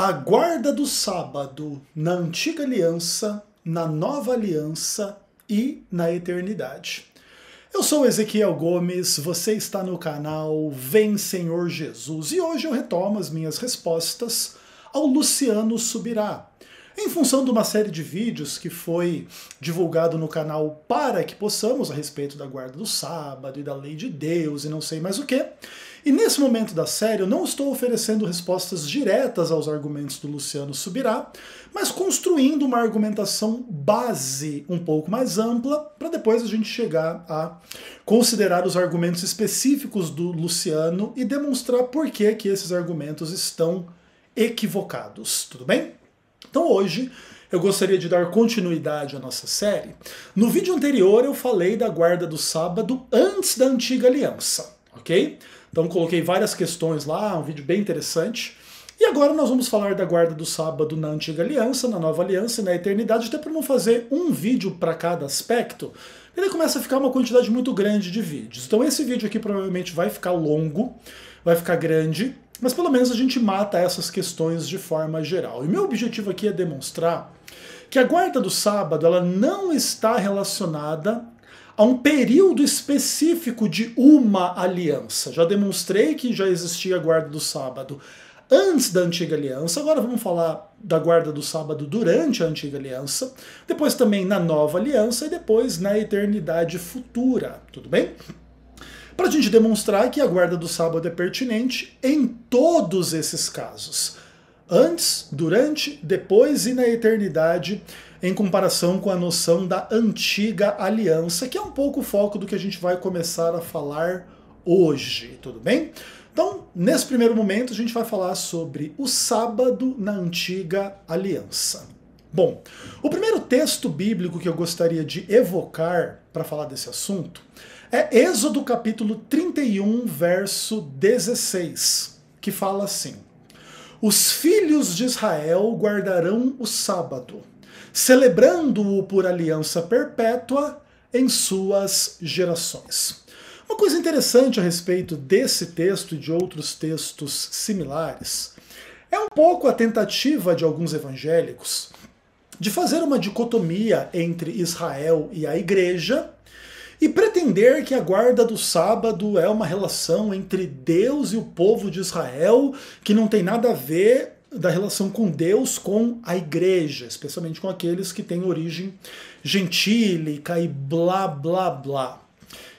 A guarda do sábado na antiga aliança, na nova aliança e na eternidade. Eu sou Ezequiel Gomes, você está no canal Vem Senhor Jesus e hoje eu retomo as minhas respostas ao Luciano Subirá. Em função de uma série de vídeos que foi divulgado no canal para que possamos a respeito da guarda do sábado e da lei de Deus e não sei mais o que, e nesse momento da série, eu não estou oferecendo respostas diretas aos argumentos do Luciano Subirá, mas construindo uma argumentação base um pouco mais ampla, para depois a gente chegar a considerar os argumentos específicos do Luciano e demonstrar por que, que esses argumentos estão equivocados, tudo bem? Então hoje eu gostaria de dar continuidade à nossa série. No vídeo anterior eu falei da guarda do sábado antes da antiga aliança, ok? Então coloquei várias questões lá, um vídeo bem interessante. E agora nós vamos falar da guarda do sábado na antiga aliança, na nova aliança e na eternidade, até para não fazer um vídeo para cada aspecto, ele começa a ficar uma quantidade muito grande de vídeos. Então esse vídeo aqui provavelmente vai ficar longo, vai ficar grande, mas pelo menos a gente mata essas questões de forma geral. E meu objetivo aqui é demonstrar que a guarda do sábado ela não está relacionada a um período específico de uma aliança. Já demonstrei que já existia a guarda do sábado antes da antiga aliança, agora vamos falar da guarda do sábado durante a antiga aliança, depois também na nova aliança e depois na eternidade futura, tudo bem? Para a gente demonstrar que a guarda do sábado é pertinente em todos esses casos antes, durante, depois e na eternidade em comparação com a noção da antiga aliança, que é um pouco o foco do que a gente vai começar a falar hoje, tudo bem? Então, nesse primeiro momento, a gente vai falar sobre o sábado na antiga aliança. Bom, o primeiro texto bíblico que eu gostaria de evocar para falar desse assunto é Êxodo capítulo 31, verso 16, que fala assim: Os filhos de Israel guardarão o sábado celebrando-o por aliança perpétua em suas gerações. Uma coisa interessante a respeito desse texto e de outros textos similares é um pouco a tentativa de alguns evangélicos de fazer uma dicotomia entre Israel e a igreja e pretender que a guarda do sábado é uma relação entre Deus e o povo de Israel que não tem nada a ver da relação com Deus, com a igreja, especialmente com aqueles que têm origem gentílica e blá blá blá.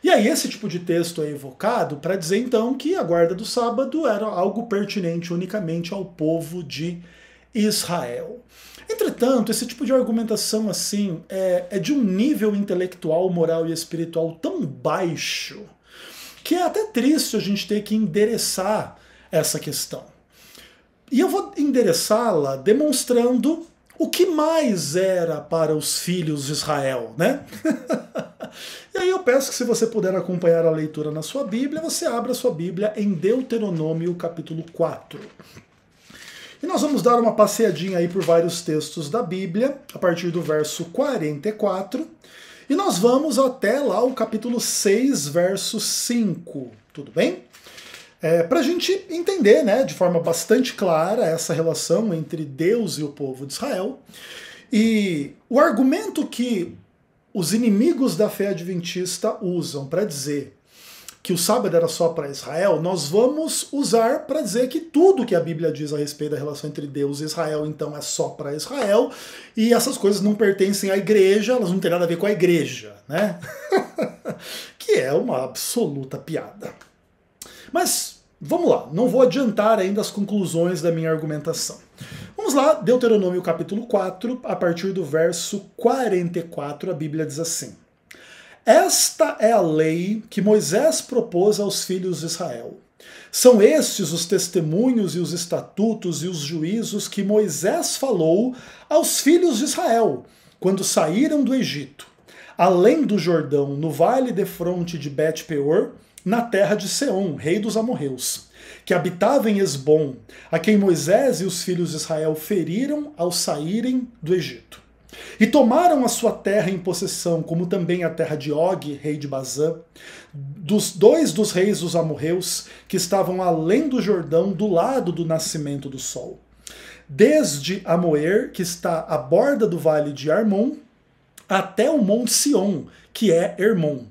E aí esse tipo de texto é evocado para dizer então que a guarda do sábado era algo pertinente unicamente ao povo de Israel. Entretanto, esse tipo de argumentação assim é, é de um nível intelectual, moral e espiritual tão baixo que é até triste a gente ter que endereçar essa questão. E eu vou endereçá-la demonstrando o que mais era para os filhos de Israel, né? e aí eu peço que se você puder acompanhar a leitura na sua Bíblia, você abra a sua Bíblia em Deuteronômio capítulo 4. E nós vamos dar uma passeadinha aí por vários textos da Bíblia, a partir do verso 44, e nós vamos até lá o capítulo 6, verso 5, tudo bem? É, para a gente entender né, de forma bastante clara essa relação entre Deus e o povo de Israel. E o argumento que os inimigos da fé adventista usam para dizer que o sábado era só para Israel, nós vamos usar para dizer que tudo que a Bíblia diz a respeito da relação entre Deus e Israel, então, é só para Israel, e essas coisas não pertencem à igreja, elas não têm nada a ver com a igreja, né? que é uma absoluta piada. Mas vamos lá, não vou adiantar ainda as conclusões da minha argumentação. Vamos lá, Deuteronômio capítulo 4, a partir do verso 44, a Bíblia diz assim: Esta é a lei que Moisés propôs aos filhos de Israel. São estes os testemunhos e os estatutos e os juízos que Moisés falou aos filhos de Israel quando saíram do Egito, além do Jordão, no vale de fronte de Bet-peor, na terra de Seom, rei dos amorreus, que habitava em Esbom, a quem Moisés e os filhos de Israel feriram ao saírem do Egito. E tomaram a sua terra em possessão, como também a terra de Og, rei de Bazã, dos dois dos reis dos amorreus, que estavam além do Jordão, do lado do nascimento do sol. Desde Amoer, que está à borda do vale de Armon, até o Monte Sion, que é Hermon.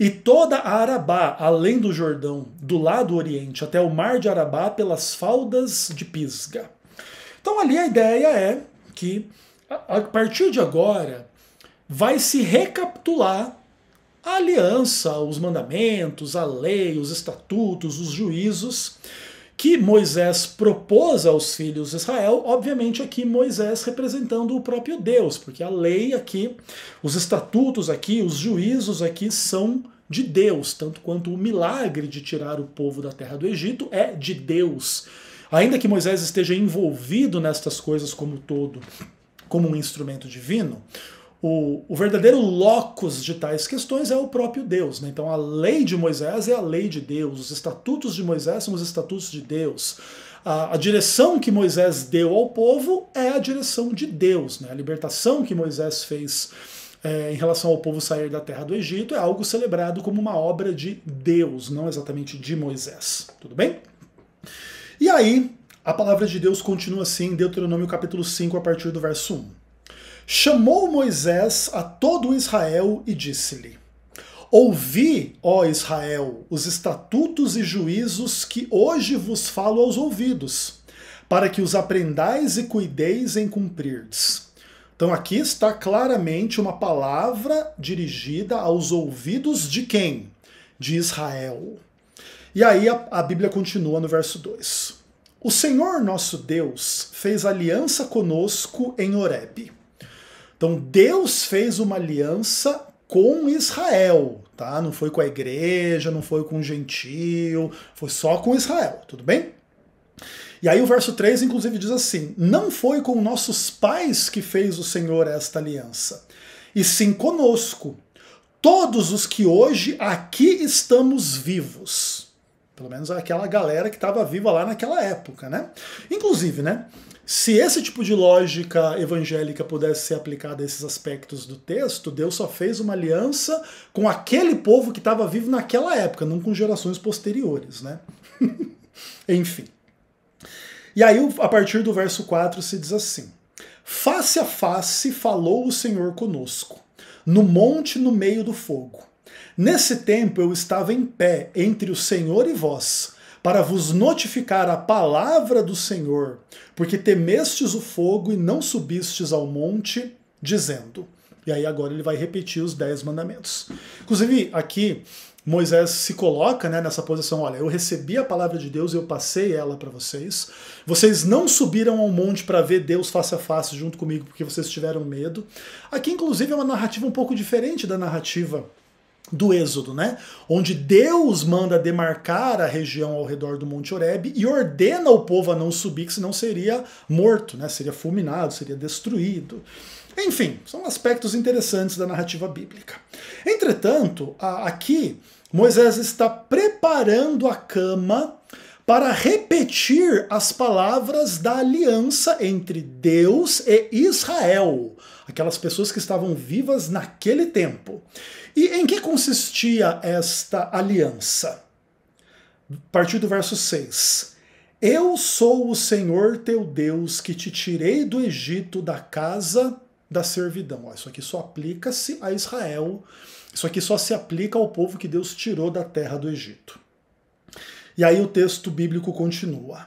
E toda a Arabá, além do Jordão, do lado oriente, até o mar de Arabá, pelas faldas de Pisga. Então ali a ideia é que, a partir de agora, vai se recapitular a aliança, os mandamentos, a lei, os estatutos, os juízos que Moisés propôs aos filhos de Israel, obviamente aqui Moisés representando o próprio Deus, porque a lei aqui, os estatutos aqui, os juízos aqui são de Deus, tanto quanto o milagre de tirar o povo da terra do Egito é de Deus. Ainda que Moisés esteja envolvido nestas coisas como todo, como um instrumento divino, o, o, verdadeiro locus de tais questões é o próprio Deus. Né? Então a lei de Moisés é a lei de Deus, os estatutos de Moisés são os estatutos de Deus. A, a direção que Moisés deu ao povo é a direção de Deus. Né? A libertação que Moisés fez é, em relação ao povo sair da terra do Egito é algo celebrado como uma obra de Deus, não exatamente de Moisés. Tudo bem? E aí, a palavra de Deus continua assim em Deuteronômio capítulo 5, a partir do verso 1 chamou Moisés a todo Israel e disse-lhe: Ouvi, ó Israel, os estatutos e juízos que hoje vos falo aos ouvidos, para que os aprendais e cuideis em cumprirdes. Então aqui está claramente uma palavra dirigida aos ouvidos de quem? De Israel. E aí a, a Bíblia continua no verso 2. O Senhor nosso Deus fez aliança conosco em Horebe então Deus fez uma aliança com Israel, tá? Não foi com a igreja, não foi com o gentio, foi só com Israel, tudo bem? E aí o verso 3 inclusive diz assim: "Não foi com nossos pais que fez o Senhor esta aliança, e sim conosco, todos os que hoje aqui estamos vivos." Pelo menos aquela galera que estava viva lá naquela época, né? Inclusive, né? Se esse tipo de lógica evangélica pudesse ser aplicada a esses aspectos do texto, Deus só fez uma aliança com aquele povo que estava vivo naquela época, não com gerações posteriores, né? Enfim. E aí, a partir do verso 4, se diz assim: Face a face falou o Senhor conosco, no monte no meio do fogo. Nesse tempo eu estava em pé entre o Senhor e vós para vos notificar a palavra do Senhor, porque temestes o fogo e não subistes ao monte, dizendo. E aí agora ele vai repetir os dez mandamentos. Inclusive, aqui Moisés se coloca né, nessa posição: olha, eu recebi a palavra de Deus, eu passei ela para vocês. Vocês não subiram ao monte para ver Deus face a face junto comigo, porque vocês tiveram medo. Aqui, inclusive, é uma narrativa um pouco diferente da narrativa do Êxodo, né? Onde Deus manda demarcar a região ao redor do Monte Horebe e ordena o povo a não subir, que senão seria morto, né? Seria fulminado, seria destruído. Enfim, são aspectos interessantes da narrativa bíblica. Entretanto, aqui Moisés está preparando a cama para repetir as palavras da aliança entre Deus e Israel, aquelas pessoas que estavam vivas naquele tempo. E em que consistia esta aliança? A partir do verso 6. Eu sou o Senhor teu Deus que te tirei do Egito da casa da servidão. isso aqui só aplica-se a Israel. Isso aqui só se aplica ao povo que Deus tirou da terra do Egito. E aí o texto bíblico continua: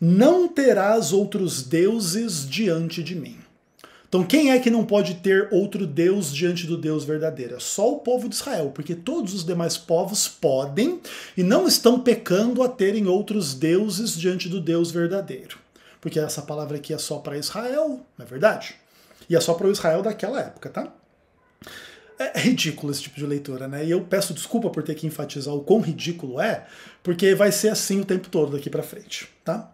Não terás outros deuses diante de mim. Então, quem é que não pode ter outro Deus diante do Deus verdadeiro? É só o povo de Israel, porque todos os demais povos podem e não estão pecando a terem outros deuses diante do Deus verdadeiro. Porque essa palavra aqui é só para Israel, não é verdade? E é só para o Israel daquela época, tá? é ridículo esse tipo de leitura, né? E eu peço desculpa por ter que enfatizar o quão ridículo é, porque vai ser assim o tempo todo daqui para frente, tá?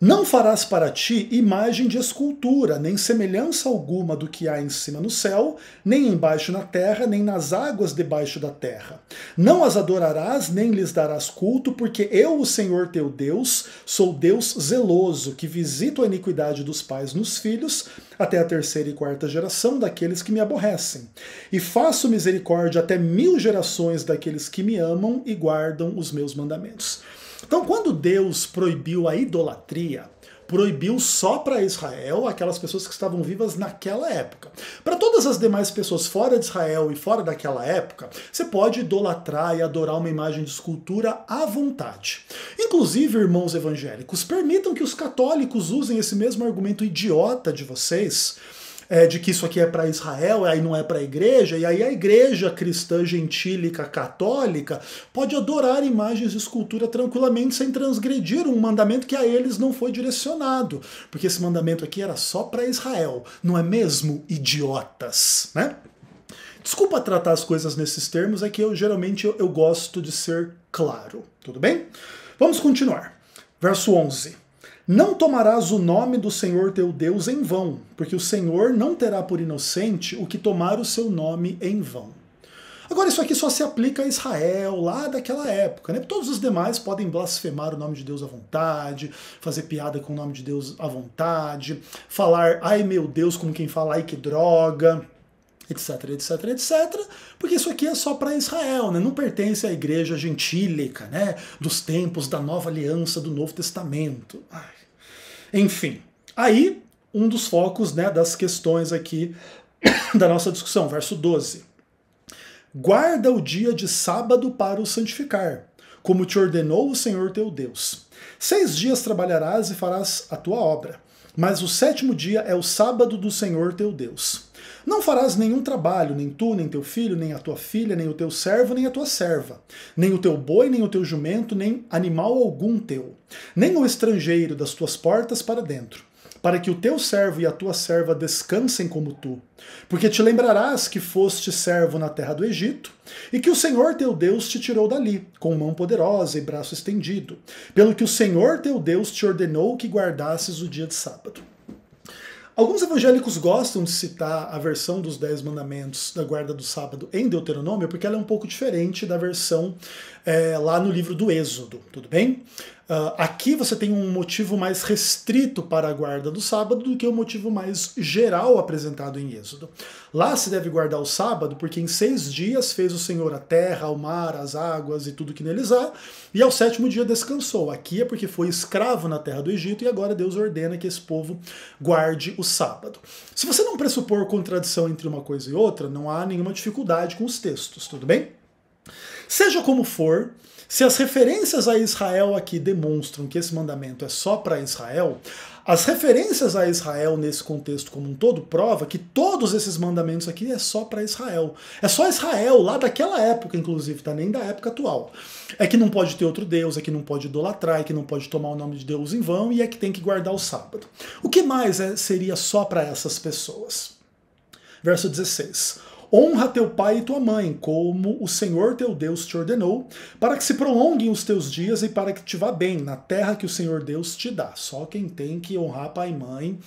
Não farás para ti imagem de escultura, nem semelhança alguma do que há em cima no céu, nem embaixo na terra, nem nas águas debaixo da terra. Não as adorarás, nem lhes darás culto, porque eu, o Senhor teu Deus, sou Deus zeloso, que visito a iniquidade dos pais nos filhos, até a terceira e quarta geração daqueles que me aborrecem. E faço misericórdia até mil gerações daqueles que me amam e guardam os meus mandamentos. Então, quando Deus proibiu a idolatria, proibiu só para Israel aquelas pessoas que estavam vivas naquela época. Para todas as demais pessoas fora de Israel e fora daquela época, você pode idolatrar e adorar uma imagem de escultura à vontade. Inclusive, irmãos evangélicos, permitam que os católicos usem esse mesmo argumento idiota de vocês é, de que isso aqui é para Israel, aí não é para a igreja, e aí a igreja cristã gentílica católica pode adorar imagens e escultura tranquilamente sem transgredir um mandamento que a eles não foi direcionado, porque esse mandamento aqui era só para Israel, não é mesmo, idiotas, né? Desculpa tratar as coisas nesses termos, é que eu geralmente eu, eu gosto de ser claro, tudo bem? Vamos continuar. Verso 11. Não tomarás o nome do Senhor teu Deus em vão, porque o Senhor não terá por inocente o que tomar o seu nome em vão. Agora, isso aqui só se aplica a Israel, lá daquela época, né? Todos os demais podem blasfemar o nome de Deus à vontade, fazer piada com o nome de Deus à vontade, falar ai meu Deus, como quem fala ai que droga, etc, etc, etc, porque isso aqui é só para Israel, né? não pertence à igreja gentílica, né? dos tempos da nova aliança do Novo Testamento. Ai. Enfim, aí um dos focos né, das questões aqui da nossa discussão, verso 12. Guarda o dia de sábado para o santificar, como te ordenou o Senhor teu Deus. Seis dias trabalharás e farás a tua obra, mas o sétimo dia é o sábado do Senhor teu Deus. Não farás nenhum trabalho, nem tu, nem teu filho, nem a tua filha, nem o teu servo, nem a tua serva, nem o teu boi, nem o teu jumento, nem animal algum teu, nem o estrangeiro das tuas portas para dentro, para que o teu servo e a tua serva descansem como tu. Porque te lembrarás que foste servo na terra do Egito, e que o Senhor teu Deus te tirou dali, com mão poderosa e braço estendido, pelo que o Senhor teu Deus te ordenou que guardasses o dia de sábado. Alguns evangélicos gostam de citar a versão dos Dez Mandamentos da guarda do sábado em Deuteronômio, porque ela é um pouco diferente da versão é, lá no livro do Êxodo, tudo bem? Uh, aqui você tem um motivo mais restrito para a guarda do sábado do que o um motivo mais geral apresentado em Êxodo. Lá se deve guardar o sábado, porque em seis dias fez o Senhor a terra, o mar, as águas e tudo que neles há, e ao sétimo dia descansou. Aqui é porque foi escravo na terra do Egito e agora Deus ordena que esse povo guarde o sábado. Se você não pressupor contradição entre uma coisa e outra, não há nenhuma dificuldade com os textos, tudo bem? Seja como for, se as referências a Israel aqui demonstram que esse mandamento é só para Israel, as referências a Israel nesse contexto como um todo prova que todos esses mandamentos aqui é só para Israel. É só Israel, lá daquela época, inclusive, tá nem da época atual. É que não pode ter outro Deus, é que não pode idolatrar, é que não pode tomar o nome de Deus em vão e é que tem que guardar o sábado. O que mais é, seria só para essas pessoas? Verso 16. Honra teu pai e tua mãe, como o Senhor teu Deus te ordenou, para que se prolonguem os teus dias e para que te vá bem na terra que o Senhor Deus te dá. Só quem tem que honrar pai e mãe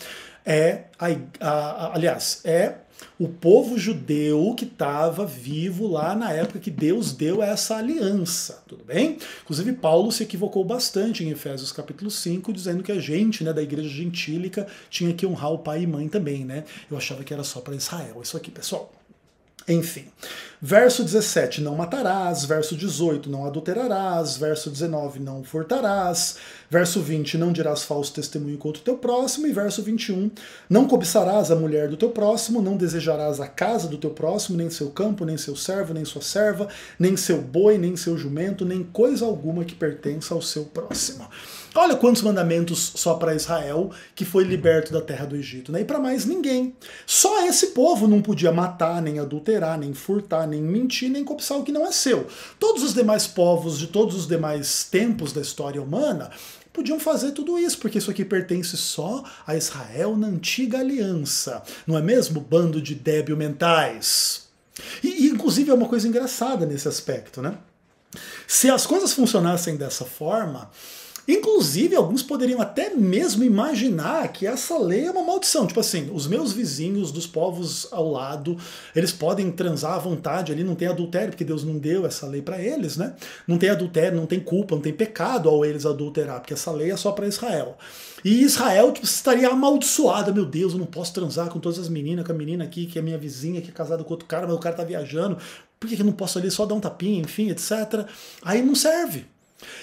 é, a, a, a, aliás, é o povo judeu que estava vivo lá na época que Deus deu essa aliança, tudo bem? Inclusive Paulo se equivocou bastante em Efésios capítulo 5, dizendo que a gente, né, da igreja gentílica, tinha que honrar o pai e mãe também, né? Eu achava que era só para Israel. Isso aqui, pessoal. Enfim. Verso 17, não matarás. Verso 18, não adulterarás. Verso 19, não furtarás. Verso 20, não dirás falso testemunho contra o teu próximo. E verso 21, não cobiçarás a mulher do teu próximo, não desejarás a casa do teu próximo, nem seu campo, nem seu servo, nem sua serva, nem seu boi, nem seu jumento, nem coisa alguma que pertença ao seu próximo. Olha quantos mandamentos só para Israel, que foi liberto da terra do Egito, né? E para mais ninguém. Só esse povo não podia matar, nem adulterar, nem furtar, nem mentir, nem copiar o que não é seu. Todos os demais povos de todos os demais tempos da história humana podiam fazer tudo isso, porque isso aqui pertence só a Israel na antiga aliança. Não é mesmo, bando de débil mentais? E, e inclusive é uma coisa engraçada nesse aspecto, né? Se as coisas funcionassem dessa forma, Inclusive, alguns poderiam até mesmo imaginar que essa lei é uma maldição. Tipo assim, os meus vizinhos dos povos ao lado, eles podem transar à vontade ali, não tem adultério, porque Deus não deu essa lei para eles, né? Não tem adultério, não tem culpa, não tem pecado ao eles adulterar, porque essa lei é só para Israel. E Israel tipo, estaria amaldiçoada, meu Deus, eu não posso transar com todas as meninas, com a menina aqui, que é minha vizinha, que é casada com outro cara, mas o cara tá viajando, por que, que eu não posso ali só dar um tapinha, enfim, etc. Aí não serve.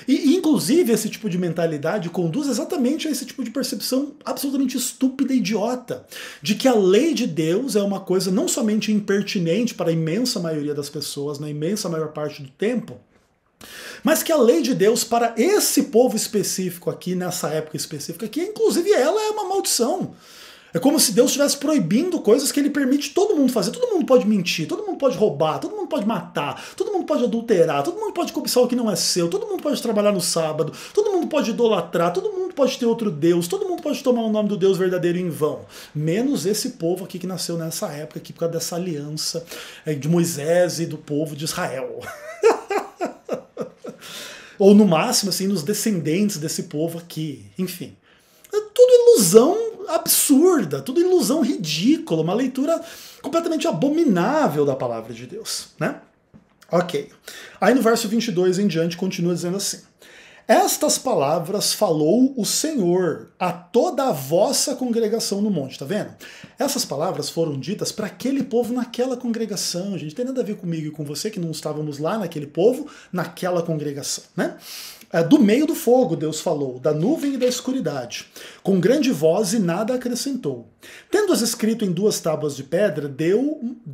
E, inclusive, esse tipo de mentalidade conduz exatamente a esse tipo de percepção absolutamente estúpida e idiota, de que a lei de Deus é uma coisa não somente impertinente para a imensa maioria das pessoas, na imensa maior parte do tempo, mas que a lei de Deus para esse povo específico aqui, nessa época específica que inclusive ela é uma maldição. É como se Deus estivesse proibindo coisas que ele permite todo mundo fazer. Todo mundo pode mentir, todo mundo pode roubar, todo mundo pode matar, todo mundo pode adulterar, todo mundo pode cobiçar o que não é seu, todo mundo pode trabalhar no sábado, todo mundo pode idolatrar, todo mundo pode ter outro Deus, todo mundo pode tomar o nome do Deus verdadeiro em vão. Menos esse povo aqui que nasceu nessa época aqui por causa dessa aliança é, de Moisés e do povo de Israel. ou no máximo assim nos descendentes desse povo aqui, enfim. É tudo ilusão absurda, tudo ilusão ridícula, uma leitura completamente abominável da palavra de Deus, né? Ok. Aí no verso 22 em diante continua dizendo assim: Estas palavras falou o Senhor a toda a vossa congregação no monte, tá vendo? Essas palavras foram ditas para aquele povo naquela congregação, gente. tem nada a ver comigo e com você que não estávamos lá naquele povo, naquela congregação, né? É do meio do fogo, Deus falou, da nuvem e da escuridade. Com grande voz e nada acrescentou. Tendo-as escrito em duas tábuas de pedra, deu-mas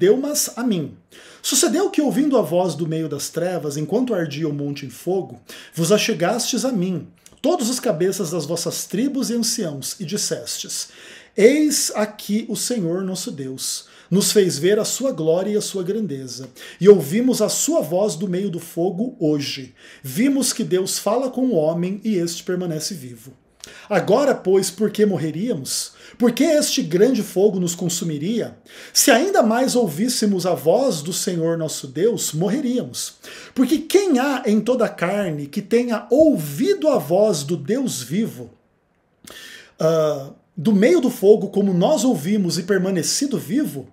deu a mim. Sucedeu que, ouvindo a voz do meio das trevas, enquanto ardia o monte em fogo, vos achegastes a mim, todos os cabeças das vossas tribos e anciãos, e dissestes: Eis aqui o Senhor nosso Deus nos fez ver a sua glória e a sua grandeza. E ouvimos a sua voz do meio do fogo hoje. Vimos que Deus fala com o homem e este permanece vivo. Agora, pois, por que morreríamos? Por que este grande fogo nos consumiria? Se ainda mais ouvíssemos a voz do Senhor nosso Deus, morreríamos. Porque quem há em toda a carne que tenha ouvido a voz do Deus vivo, uh, do meio do fogo, como nós ouvimos e permanecido vivo,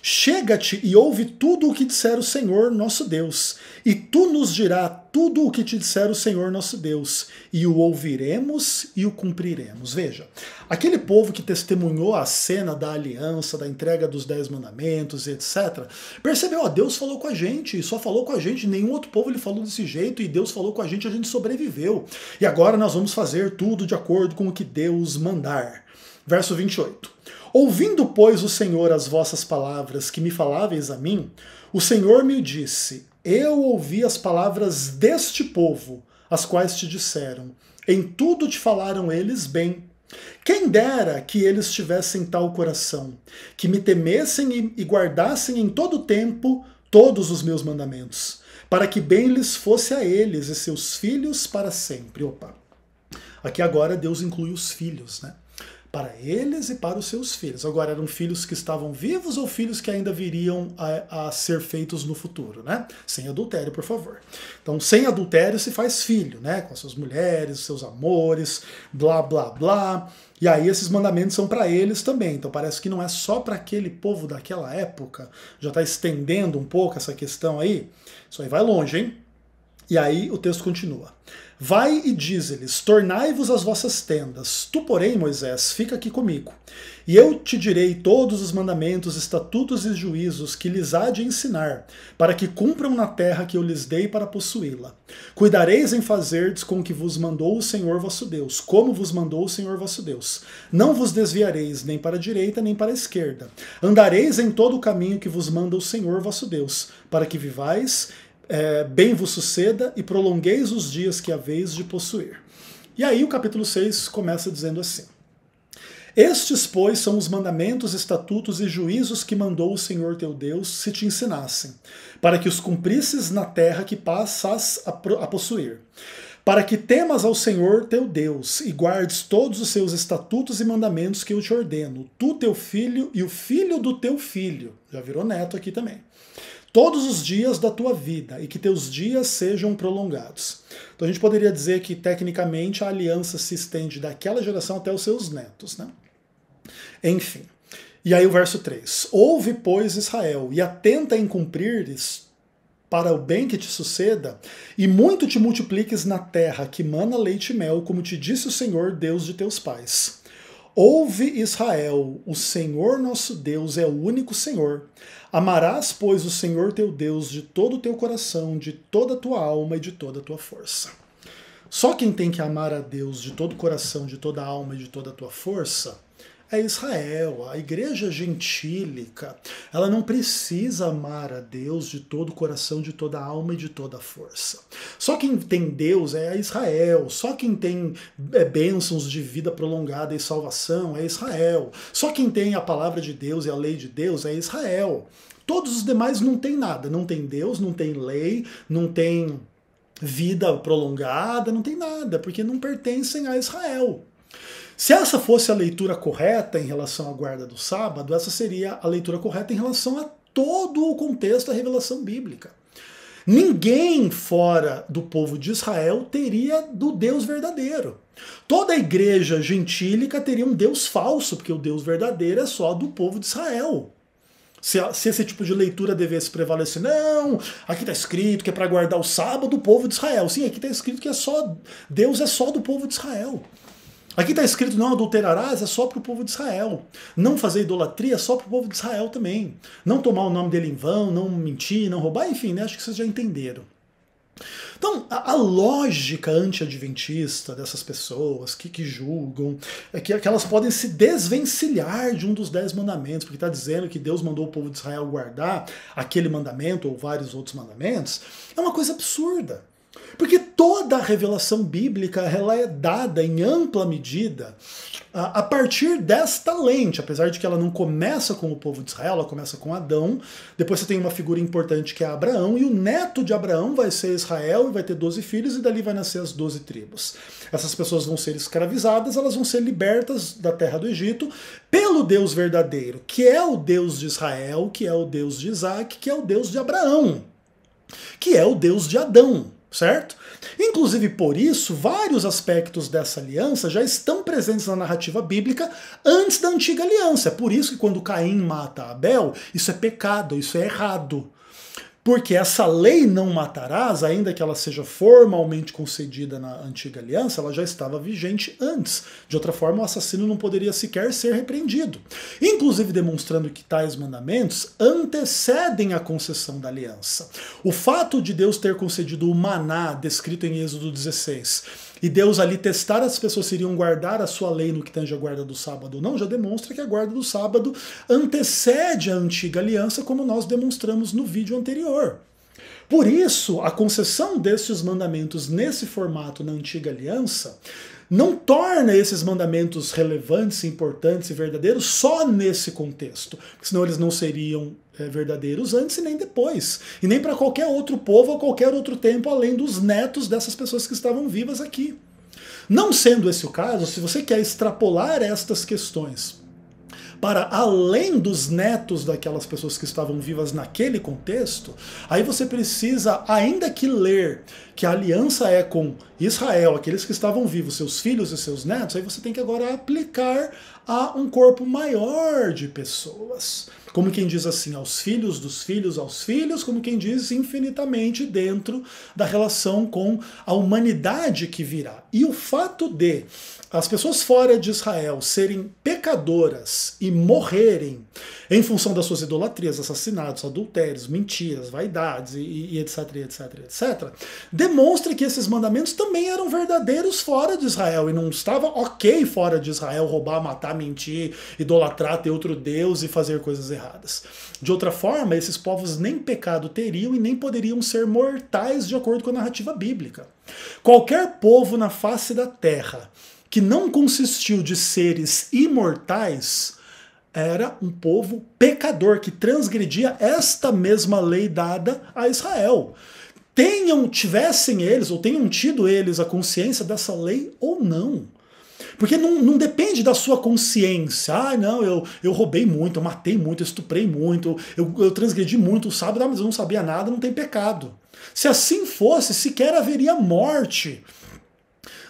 Chega-te e ouve tudo o que disser o Senhor nosso Deus, e tu nos dirá tudo o que te disser o Senhor nosso Deus, e o ouviremos e o cumpriremos. Veja, aquele povo que testemunhou a cena da aliança, da entrega dos dez mandamentos, etc., percebeu, ó, Deus falou com a gente, só falou com a gente, nenhum outro povo ele falou desse jeito, e Deus falou com a gente, a gente sobreviveu. E agora nós vamos fazer tudo de acordo com o que Deus mandar. Verso 28. Ouvindo, pois, o Senhor as vossas palavras que me faláveis a mim, o Senhor me disse: Eu ouvi as palavras deste povo, as quais te disseram. Em tudo te falaram eles bem. Quem dera que eles tivessem tal coração, que me temessem e guardassem em todo tempo todos os meus mandamentos, para que bem lhes fosse a eles e seus filhos para sempre. Opa. Aqui agora Deus inclui os filhos, né? para eles e para os seus filhos. Agora, eram filhos que estavam vivos ou filhos que ainda viriam a, a, ser feitos no futuro, né? Sem adultério, por favor. Então, sem adultério se faz filho, né? Com as suas mulheres, seus amores, blá, blá, blá. E aí esses mandamentos são para eles também. Então parece que não é só para aquele povo daquela época. Já está estendendo um pouco essa questão aí. Isso aí vai longe, hein? E aí o texto continua. Vai e diz-lhes: Tornai-vos às vossas tendas. Tu, porém, Moisés, fica aqui comigo. E eu te direi todos os mandamentos, estatutos e juízos que lhes há de ensinar, para que cumpram na terra que eu lhes dei para possuí-la. Cuidareis em fazerdes com que vos mandou o Senhor vosso Deus, como vos mandou o Senhor vosso Deus. Não vos desviareis nem para a direita nem para a esquerda. Andareis em todo o caminho que vos manda o Senhor vosso Deus, para que vivais é, bem vos suceda e prolongueis os dias que haveis de possuir. E aí o capítulo 6 começa dizendo assim: Estes, pois, são os mandamentos, estatutos e juízos que mandou o Senhor teu Deus se te ensinassem, para que os cumprisses na terra que passas a, a possuir. Para que temas ao Senhor teu Deus e guardes todos os seus estatutos e mandamentos que eu te ordeno, tu, teu filho e o filho do teu filho. Já virou neto aqui também todos os dias da tua vida e que teus dias sejam prolongados. Então a gente poderia dizer que tecnicamente a aliança se estende daquela geração até os seus netos, né? Enfim. E aí o verso 3: Ouve, pois, Israel, e atenta em cumprir-lhes para o bem que te suceda, e muito te multipliques na terra que mana leite e mel, como te disse o Senhor, Deus de teus pais. Ouve Israel, o Senhor nosso Deus é o único Senhor. Amarás, pois, o Senhor teu Deus de todo o teu coração, de toda a tua alma e de toda a tua força. Só quem tem que amar a Deus de todo o coração, de toda a alma e de toda a tua força é Israel, a igreja gentílica. Ela não precisa amar a Deus de todo o coração, de toda a alma e de toda a força. Só quem tem Deus é a Israel. Só quem tem é, bênçãos de vida prolongada e salvação é Israel. Só quem tem a palavra de Deus e a lei de Deus é Israel. Todos os demais não tem nada, não tem Deus, não tem lei, não tem vida prolongada, não tem nada, porque não pertencem a Israel. Se essa fosse a leitura correta em relação à guarda do sábado, essa seria a leitura correta em relação a todo o contexto da revelação bíblica. Ninguém fora do povo de Israel teria do Deus verdadeiro. Toda a igreja gentílica teria um Deus falso, porque o Deus verdadeiro é só do povo de Israel. Se, se esse tipo de leitura devesse prevalecer, não, aqui está escrito que é para guardar o sábado do povo de Israel. Sim, aqui está escrito que é só Deus é só do povo de Israel. Aqui está escrito não adulterarás, é só para o povo de Israel. Não fazer idolatria é só para o povo de Israel também. Não tomar o nome dele em vão, não mentir, não roubar, enfim, né? acho que vocês já entenderam. Então, a, a lógica anti-adventista dessas pessoas que, que julgam é que, é que elas podem se desvencilhar de um dos dez mandamentos, porque está dizendo que Deus mandou o povo de Israel guardar aquele mandamento ou vários outros mandamentos, é uma coisa absurda. Porque toda a revelação bíblica ela é dada em ampla medida ah, a partir desta lente, apesar de que ela não começa com o povo de Israel, ela começa com Adão, depois você tem uma figura importante que é Abraão, e o neto de Abraão vai ser Israel e vai ter 12 filhos, e dali vai nascer as 12 tribos. Essas pessoas vão ser escravizadas, elas vão ser libertas da terra do Egito pelo Deus verdadeiro, que é o Deus de Israel, que é o Deus de Isaac, que é o Deus de Abraão, que é o Deus de Adão certo? Inclusive por isso, vários aspectos dessa aliança já estão presentes na narrativa bíblica antes da antiga aliança. É por isso que quando Caim mata Abel, isso é pecado, isso é errado. Porque essa lei não matarás, ainda que ela seja formalmente concedida na antiga aliança, ela já estava vigente antes. De outra forma, o assassino não poderia sequer ser repreendido. Inclusive demonstrando que tais mandamentos antecedem a concessão da aliança. O fato de Deus ter concedido o maná, descrito em Êxodo 16, e Deus ali testar as pessoas se iriam guardar a sua lei no que tange a guarda do sábado ou não, já demonstra que a guarda do sábado antecede a antiga aliança, como nós demonstramos no vídeo anterior. Por isso, a concessão destes mandamentos nesse formato na antiga aliança não torna esses mandamentos relevantes, importantes e verdadeiros só nesse contexto, senão eles não seriam é, verdadeiros antes e nem depois, e nem para qualquer outro povo ou qualquer outro tempo além dos netos dessas pessoas que estavam vivas aqui. Não sendo esse o caso, se você quer extrapolar estas questões para além dos netos daquelas pessoas que estavam vivas naquele contexto, aí você precisa, ainda que ler que a aliança é com Israel, aqueles que estavam vivos, seus filhos e seus netos, aí você tem que agora aplicar a um corpo maior de pessoas. Como quem diz assim, aos filhos dos filhos aos filhos, como quem diz infinitamente dentro da relação com a humanidade que virá. E o fato de as pessoas fora de Israel serem pecadoras e morrerem em função das suas idolatrias, assassinatos, adultérios, mentiras, vaidades e, e etc, etc, etc, demonstra que esses mandamentos também eram verdadeiros fora de Israel e não estava ok fora de Israel roubar, matar, mentir, idolatrar, ter outro Deus e fazer coisas erradas. De outra forma, esses povos nem pecado teriam e nem poderiam ser mortais de acordo com a narrativa bíblica. Qualquer povo na face da terra que não consistiu de seres imortais era um povo pecador que transgredia esta mesma lei dada a Israel. Tenham, tivessem eles ou tenham tido eles a consciência dessa lei ou não. Porque não, não depende da sua consciência. Ah, não, eu, eu roubei muito, eu matei muito, eu estuprei muito, eu, eu transgredi muito o sábado, mas eu não sabia nada, não tem pecado. Se assim fosse, sequer haveria morte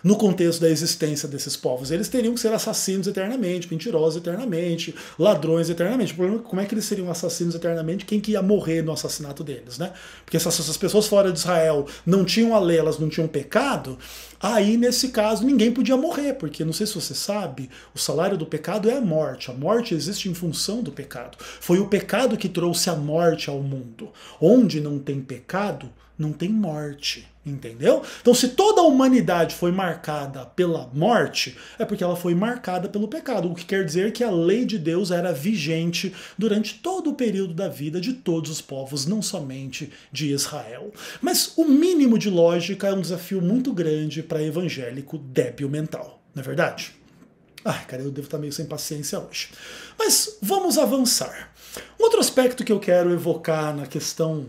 no contexto da existência desses povos. Eles teriam que ser assassinos eternamente, mentirosos eternamente, ladrões eternamente. O problema é como é que eles seriam assassinos eternamente? Quem que ia morrer no assassinato deles, né? Porque se essas pessoas fora de Israel não tinham a lei, elas não tinham pecado, Aí, nesse caso, ninguém podia morrer, porque não sei se você sabe, o salário do pecado é a morte. A morte existe em função do pecado. Foi o pecado que trouxe a morte ao mundo. Onde não tem pecado, não tem morte. Entendeu? Então, se toda a humanidade foi marcada pela morte, é porque ela foi marcada pelo pecado, o que quer dizer que a lei de Deus era vigente durante todo o período da vida de todos os povos, não somente de Israel. Mas o mínimo de lógica é um desafio muito grande para evangélico débil mental, não é verdade? Ai, cara, eu devo estar tá meio sem paciência hoje. Mas vamos avançar. Um outro aspecto que eu quero evocar na questão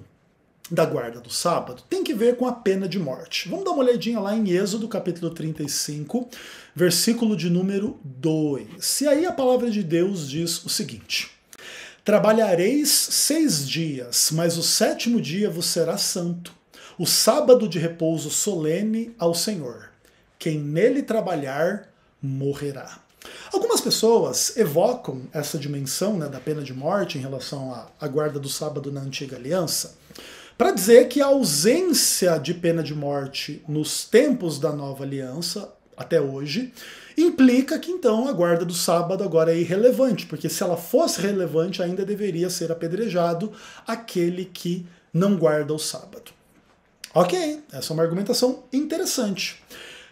da guarda do sábado tem que ver com a pena de morte. Vamos dar uma olhadinha lá em Êxodo, capítulo 35, versículo de número 2. E aí a palavra de Deus diz o seguinte: Trabalhareis seis dias, mas o sétimo dia vos será santo o sábado de repouso solene ao Senhor. Quem nele trabalhar, morrerá. Algumas pessoas evocam essa dimensão né, da pena de morte em relação à guarda do sábado na antiga aliança para dizer que a ausência de pena de morte nos tempos da nova aliança, até hoje, implica que então a guarda do sábado agora é irrelevante, porque se ela fosse relevante, ainda deveria ser apedrejado aquele que não guarda o sábado. Ok, essa é uma argumentação interessante.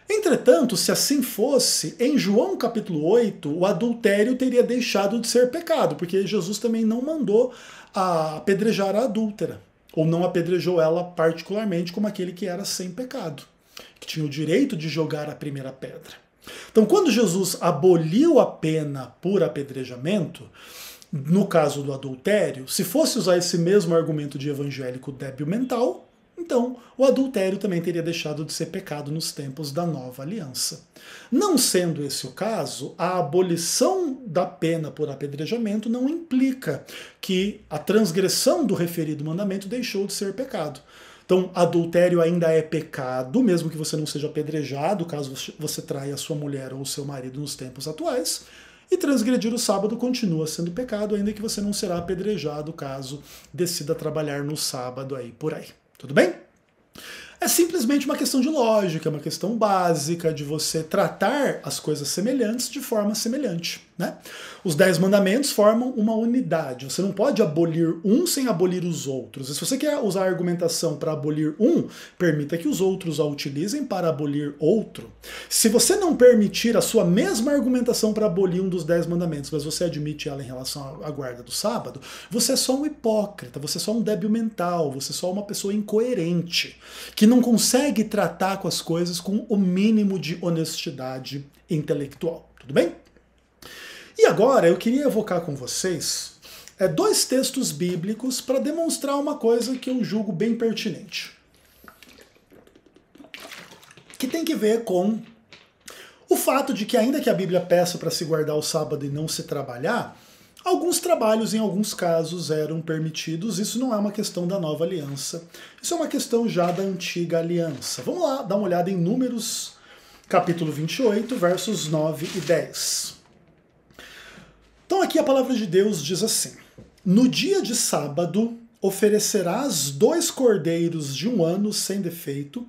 Entretanto, se assim fosse, em João capítulo 8, o adultério teria deixado de ser pecado, porque Jesus também não mandou apedrejar a adúltera, ou não apedrejou ela particularmente como aquele que era sem pecado, que tinha o direito de jogar a primeira pedra. Então, quando Jesus aboliu a pena por apedrejamento, no caso do adultério, se fosse usar esse mesmo argumento de evangélico débil mental, então, o adultério também teria deixado de ser pecado nos tempos da nova aliança. Não sendo esse o caso, a abolição da pena por apedrejamento não implica que a transgressão do referido mandamento deixou de ser pecado. Então, adultério ainda é pecado, mesmo que você não seja apedrejado, caso você traia a sua mulher ou seu marido nos tempos atuais. E transgredir o sábado continua sendo pecado, ainda que você não será apedrejado caso decida trabalhar no sábado aí por aí. Tudo bem? É simplesmente uma questão de lógica, uma questão básica de você tratar as coisas semelhantes de forma semelhante. Né? Os dez mandamentos formam uma unidade. Você não pode abolir um sem abolir os outros. E se você quer usar a argumentação para abolir um, permita que os outros a utilizem para abolir outro. Se você não permitir a sua mesma argumentação para abolir um dos dez mandamentos, mas você admite ela em relação à guarda do sábado, você é só um hipócrita, você é só um débil mental, você é só uma pessoa incoerente, que não consegue tratar com as coisas com o mínimo de honestidade intelectual. Tudo bem? E agora eu queria evocar com vocês é, dois textos bíblicos para demonstrar uma coisa que eu julgo bem pertinente. Que tem que ver com o fato de que, ainda que a Bíblia peça para se guardar o sábado e não se trabalhar, alguns trabalhos, em alguns casos, eram permitidos. Isso não é uma questão da nova aliança, isso é uma questão já da antiga aliança. Vamos lá dar uma olhada em Números, capítulo 28, versos 9 e 10. Então aqui a palavra de Deus diz assim: No dia de sábado oferecerás dois cordeiros de um ano sem defeito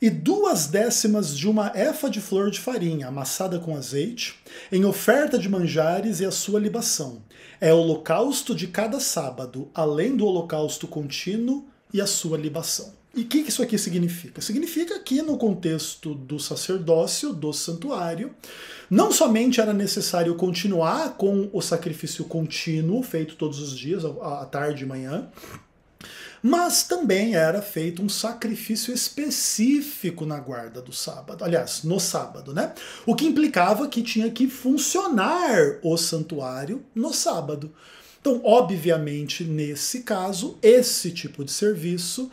e duas décimas de uma efa de flor de farinha amassada com azeite, em oferta de manjares e a sua libação. É o holocausto de cada sábado, além do holocausto contínuo e a sua libação. E o que isso aqui significa? Significa que no contexto do sacerdócio, do santuário, não somente era necessário continuar com o sacrifício contínuo, feito todos os dias, à tarde e manhã, mas também era feito um sacrifício específico na guarda do sábado, aliás, no sábado, né? O que implicava que tinha que funcionar o santuário no sábado. Então, obviamente, nesse caso, esse tipo de serviço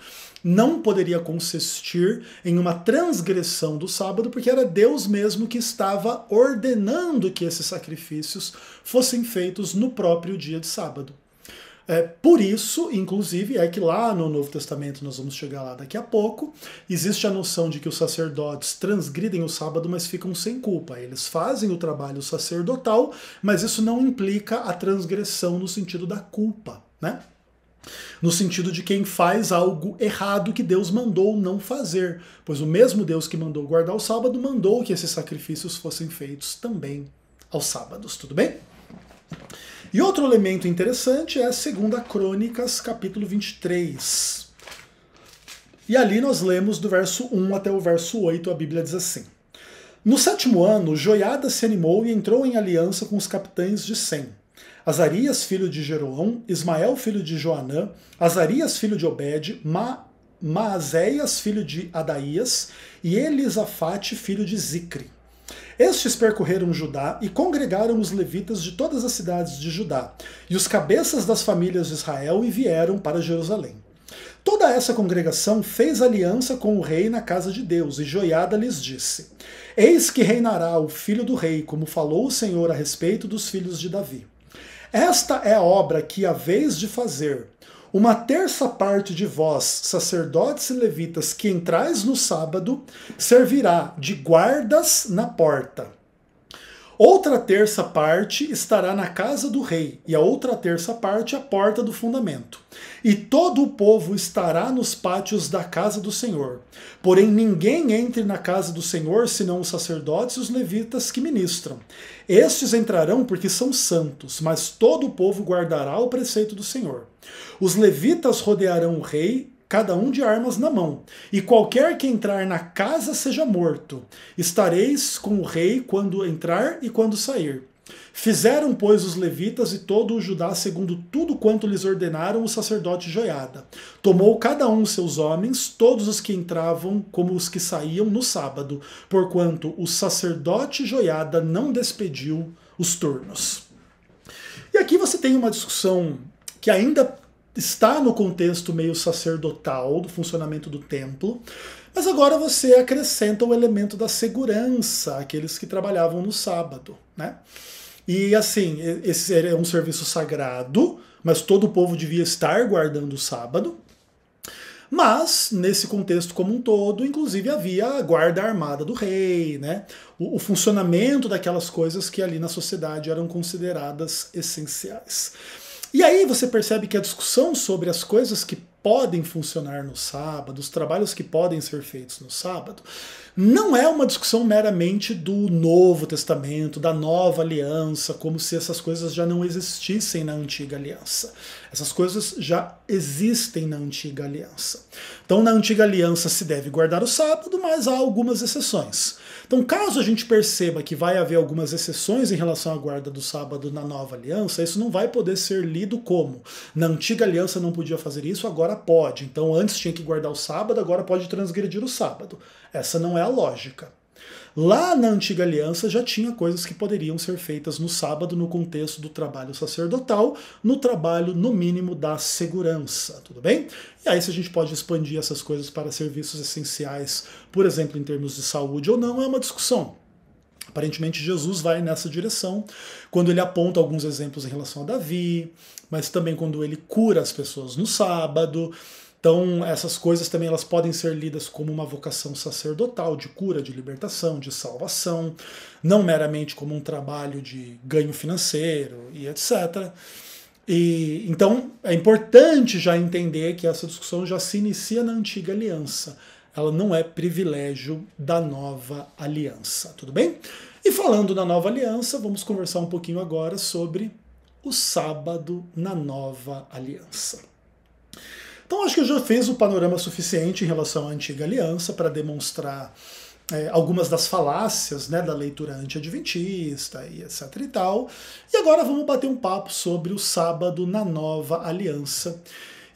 não poderia consistir em uma transgressão do sábado, porque era Deus mesmo que estava ordenando que esses sacrifícios fossem feitos no próprio dia de sábado. É, por isso, inclusive, é que lá no Novo Testamento, nós vamos chegar lá daqui a pouco, existe a noção de que os sacerdotes transgridem o sábado, mas ficam sem culpa. Eles fazem o trabalho sacerdotal, mas isso não implica a transgressão no sentido da culpa, né? No sentido de quem faz algo errado que Deus mandou não fazer, pois o mesmo Deus que mandou guardar o sábado mandou que esses sacrifícios fossem feitos também aos sábados, tudo bem? E outro elemento interessante é a segunda Crônicas, capítulo 23. E ali nós lemos do verso 1 até o verso 8, a Bíblia diz assim: No sétimo ano, Joiada se animou e entrou em aliança com os capitães de Sem Azarias, filho de Jeroão, Ismael, filho de Joanã, Azarias, filho de Obed, Ma, Maazéias, filho de Adaías, e Elisafate, filho de Zicre. Estes percorreram Judá e congregaram os levitas de todas as cidades de Judá, e os cabeças das famílias de Israel e vieram para Jerusalém. Toda essa congregação fez aliança com o rei na casa de Deus, e Joiada lhes disse: Eis que reinará o filho do rei, como falou o Senhor a respeito dos filhos de Davi. Esta é a obra que a vez de fazer. Uma terça parte de vós, sacerdotes e levitas, que entrais no sábado, servirá de guardas na porta Outra terça parte estará na casa do rei, e a outra terça parte a porta do fundamento. E todo o povo estará nos pátios da casa do Senhor. Porém, ninguém entre na casa do Senhor senão os sacerdotes e os levitas que ministram. Estes entrarão porque são santos, mas todo o povo guardará o preceito do Senhor. Os levitas rodearão o rei cada um de armas na mão. E qualquer que entrar na casa seja morto. Estareis com o rei quando entrar e quando sair. Fizeram, pois, os levitas e todo o Judá segundo tudo quanto lhes ordenaram o sacerdote Joiada. Tomou cada um seus homens, todos os que entravam como os que saíam no sábado, porquanto o sacerdote Joiada não despediu os turnos. E aqui você tem uma discussão que ainda está no contexto meio sacerdotal do funcionamento do templo, mas agora você acrescenta o elemento da segurança àqueles que trabalhavam no sábado, né? E assim, esse é um serviço sagrado, mas todo o povo devia estar guardando o sábado. Mas, nesse contexto como um todo, inclusive havia a guarda armada do rei, né? O, o funcionamento daquelas coisas que ali na sociedade eram consideradas essenciais. E aí você percebe que a discussão sobre as coisas que podem funcionar no sábado, os trabalhos que podem ser feitos no sábado, não é uma discussão meramente do Novo Testamento, da Nova Aliança, como se essas coisas já não existissem na Antiga Aliança. Essas coisas já existem na Antiga Aliança. Então, na Antiga Aliança se deve guardar o sábado, mas há algumas exceções. Então, caso a gente perceba que vai haver algumas exceções em relação à guarda do sábado na nova aliança, isso não vai poder ser lido como na antiga aliança não podia fazer isso, agora pode. Então, antes tinha que guardar o sábado, agora pode transgredir o sábado. Essa não é a lógica. Lá na antiga aliança já tinha coisas que poderiam ser feitas no sábado no contexto do trabalho sacerdotal, no trabalho no mínimo da segurança, tudo bem? E aí se a gente pode expandir essas coisas para serviços essenciais, por exemplo, em termos de saúde ou não, é uma discussão. Aparentemente, Jesus vai nessa direção quando ele aponta alguns exemplos em relação a Davi, mas também quando ele cura as pessoas no sábado. Então, essas coisas também elas podem ser lidas como uma vocação sacerdotal, de cura, de libertação, de salvação, não meramente como um trabalho de ganho financeiro e etc. E, então, é importante já entender que essa discussão já se inicia na antiga aliança. Ela não é privilégio da nova aliança, tudo bem? E falando na nova aliança, vamos conversar um pouquinho agora sobre o sábado na nova aliança. Então acho que eu já fiz o panorama suficiente em relação à antiga aliança para demonstrar é, algumas das falácias né, da leitura anti-adventista e etc e tal. E agora vamos bater um papo sobre o sábado na nova aliança.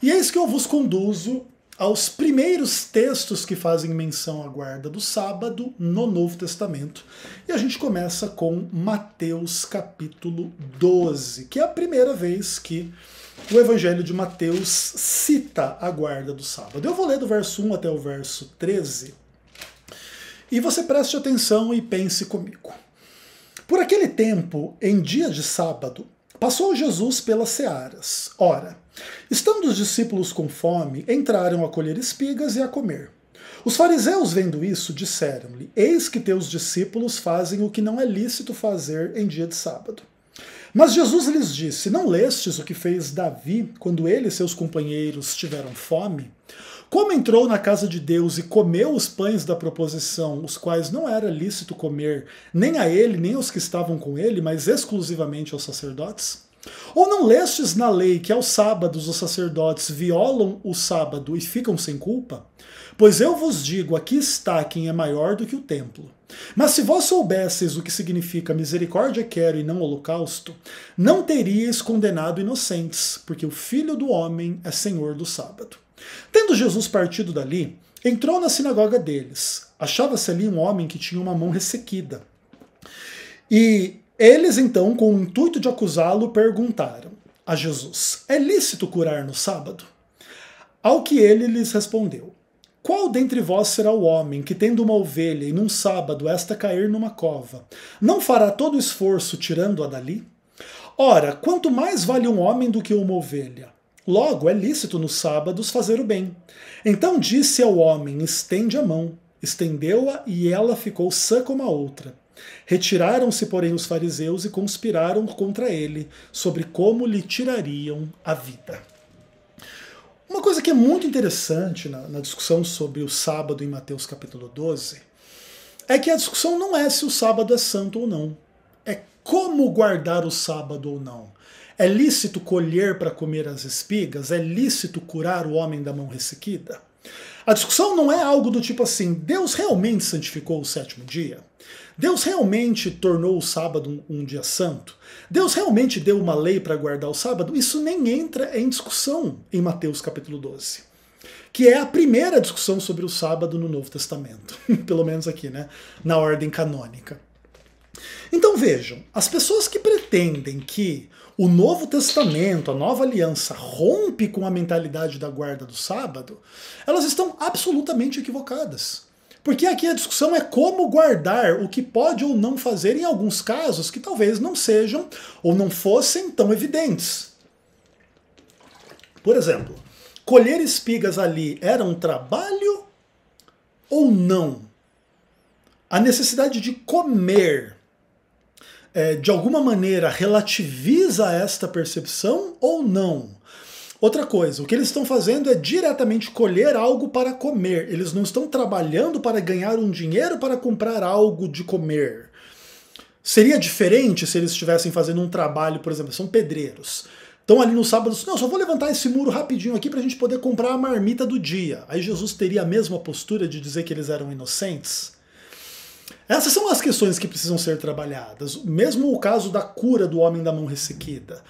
E é isso que eu vos conduzo aos primeiros textos que fazem menção à guarda do sábado no Novo Testamento. E a gente começa com Mateus capítulo 12, que é a primeira vez que o Evangelho de Mateus cita a guarda do sábado. Eu vou ler do verso 1 até o verso 13. E você preste atenção e pense comigo. Por aquele tempo, em dia de sábado, passou Jesus pelas searas. Ora, estando os discípulos com fome, entraram a colher espigas e a comer. Os fariseus, vendo isso, disseram-lhe: Eis que teus discípulos fazem o que não é lícito fazer em dia de sábado. Mas Jesus lhes disse: Não lestes o que fez Davi quando ele e seus companheiros tiveram fome? Como entrou na casa de Deus e comeu os pães da proposição, os quais não era lícito comer, nem a ele, nem aos que estavam com ele, mas exclusivamente aos sacerdotes? Ou não lestes na lei que aos sábados os sacerdotes violam o sábado e ficam sem culpa? Pois eu vos digo: aqui está quem é maior do que o templo. Mas se vós soubesseis o que significa misericórdia quero e não holocausto, não teríeis condenado inocentes, porque o filho do homem é senhor do sábado. Tendo Jesus partido dali, entrou na sinagoga deles. Achava-se ali um homem que tinha uma mão ressequida. E eles, então, com o intuito de acusá-lo, perguntaram a Jesus: É lícito curar no sábado? Ao que ele lhes respondeu: qual dentre vós será o homem que, tendo uma ovelha e num sábado esta cair numa cova, não fará todo o esforço tirando-a dali? Ora, quanto mais vale um homem do que uma ovelha? Logo, é lícito nos sábados fazer o bem. Então disse ao homem: estende a mão. Estendeu-a e ela ficou sã como a outra. Retiraram-se, porém, os fariseus e conspiraram contra ele sobre como lhe tirariam a vida. Uma coisa que é muito interessante na, na, discussão sobre o sábado em Mateus capítulo 12 é que a discussão não é se o sábado é santo ou não. É como guardar o sábado ou não. É lícito colher para comer as espigas? É lícito curar o homem da mão ressequida? A discussão não é algo do tipo assim: Deus realmente santificou o sétimo dia? Deus realmente tornou o sábado um, um dia santo? Deus realmente deu uma lei para guardar o sábado? Isso nem entra em discussão em Mateus capítulo 12 que é a primeira discussão sobre o sábado no Novo Testamento, pelo menos aqui, né, na ordem canônica. Então vejam, as pessoas que pretendem que o Novo Testamento, a Nova Aliança, rompe com a mentalidade da guarda do sábado, elas estão absolutamente equivocadas. Porque aqui a discussão é como guardar o que pode ou não fazer em alguns casos que talvez não sejam ou não fossem tão evidentes. Por exemplo, colher espigas ali era um trabalho ou não? A necessidade de comer é, de alguma maneira relativiza esta percepção ou não? Outra coisa, o que eles estão fazendo é diretamente colher algo para comer. Eles não estão trabalhando para ganhar um dinheiro para comprar algo de comer. Seria diferente se eles estivessem fazendo um trabalho, por exemplo, são pedreiros. Estão ali no sábado, não, só vou levantar esse muro rapidinho aqui para a gente poder comprar a marmita do dia. Aí Jesus teria a mesma postura de dizer que eles eram inocentes? Essas são as questões que precisam ser trabalhadas. Mesmo o caso da cura do homem da mão ressequida.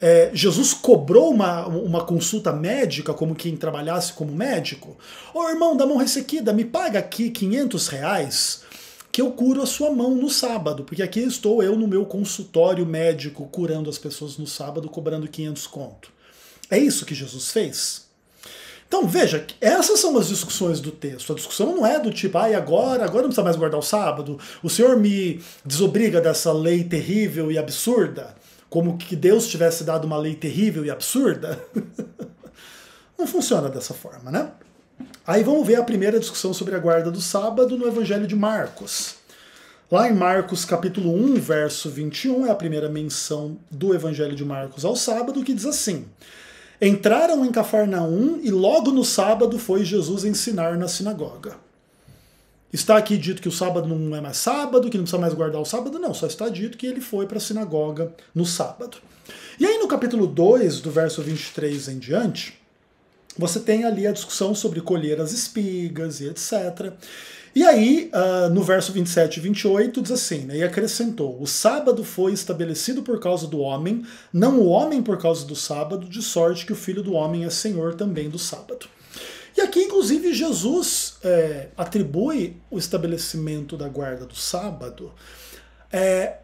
É, Jesus cobrou uma, uma consulta médica, como quem trabalhasse como médico. Ô oh, irmão da mão ressequida, me paga aqui 500 reais que eu curo a sua mão no sábado, porque aqui estou eu no meu consultório médico curando as pessoas no sábado, cobrando 500 conto. É isso que Jesus fez? Então, veja, essas são as discussões do texto. A discussão não é do tipo, ai, agora, agora não precisa mais guardar o sábado, o senhor me desobriga dessa lei terrível e absurda, como que Deus tivesse dado uma lei terrível e absurda. não funciona dessa forma, né? Aí vamos ver a primeira discussão sobre a guarda do sábado no Evangelho de Marcos. Lá em Marcos capítulo 1, verso 21, é a primeira menção do Evangelho de Marcos ao sábado, que diz assim: Entraram em Cafarnaum e logo no sábado foi Jesus ensinar na sinagoga. Está aqui dito que o sábado não é mais sábado, que não precisa mais guardar o sábado, não, só está dito que ele foi para a sinagoga no sábado. E aí no capítulo 2, do verso 23 em diante, você tem ali a discussão sobre colher as espigas e etc. E aí, uh, no verso 27 e 28, diz assim, né, e acrescentou, o sábado foi estabelecido por causa do homem, não o homem por causa do sábado, de sorte que o Filho do Homem é Senhor também do sábado. E aqui, inclusive, Jesus é, atribui o estabelecimento da guarda do sábado é,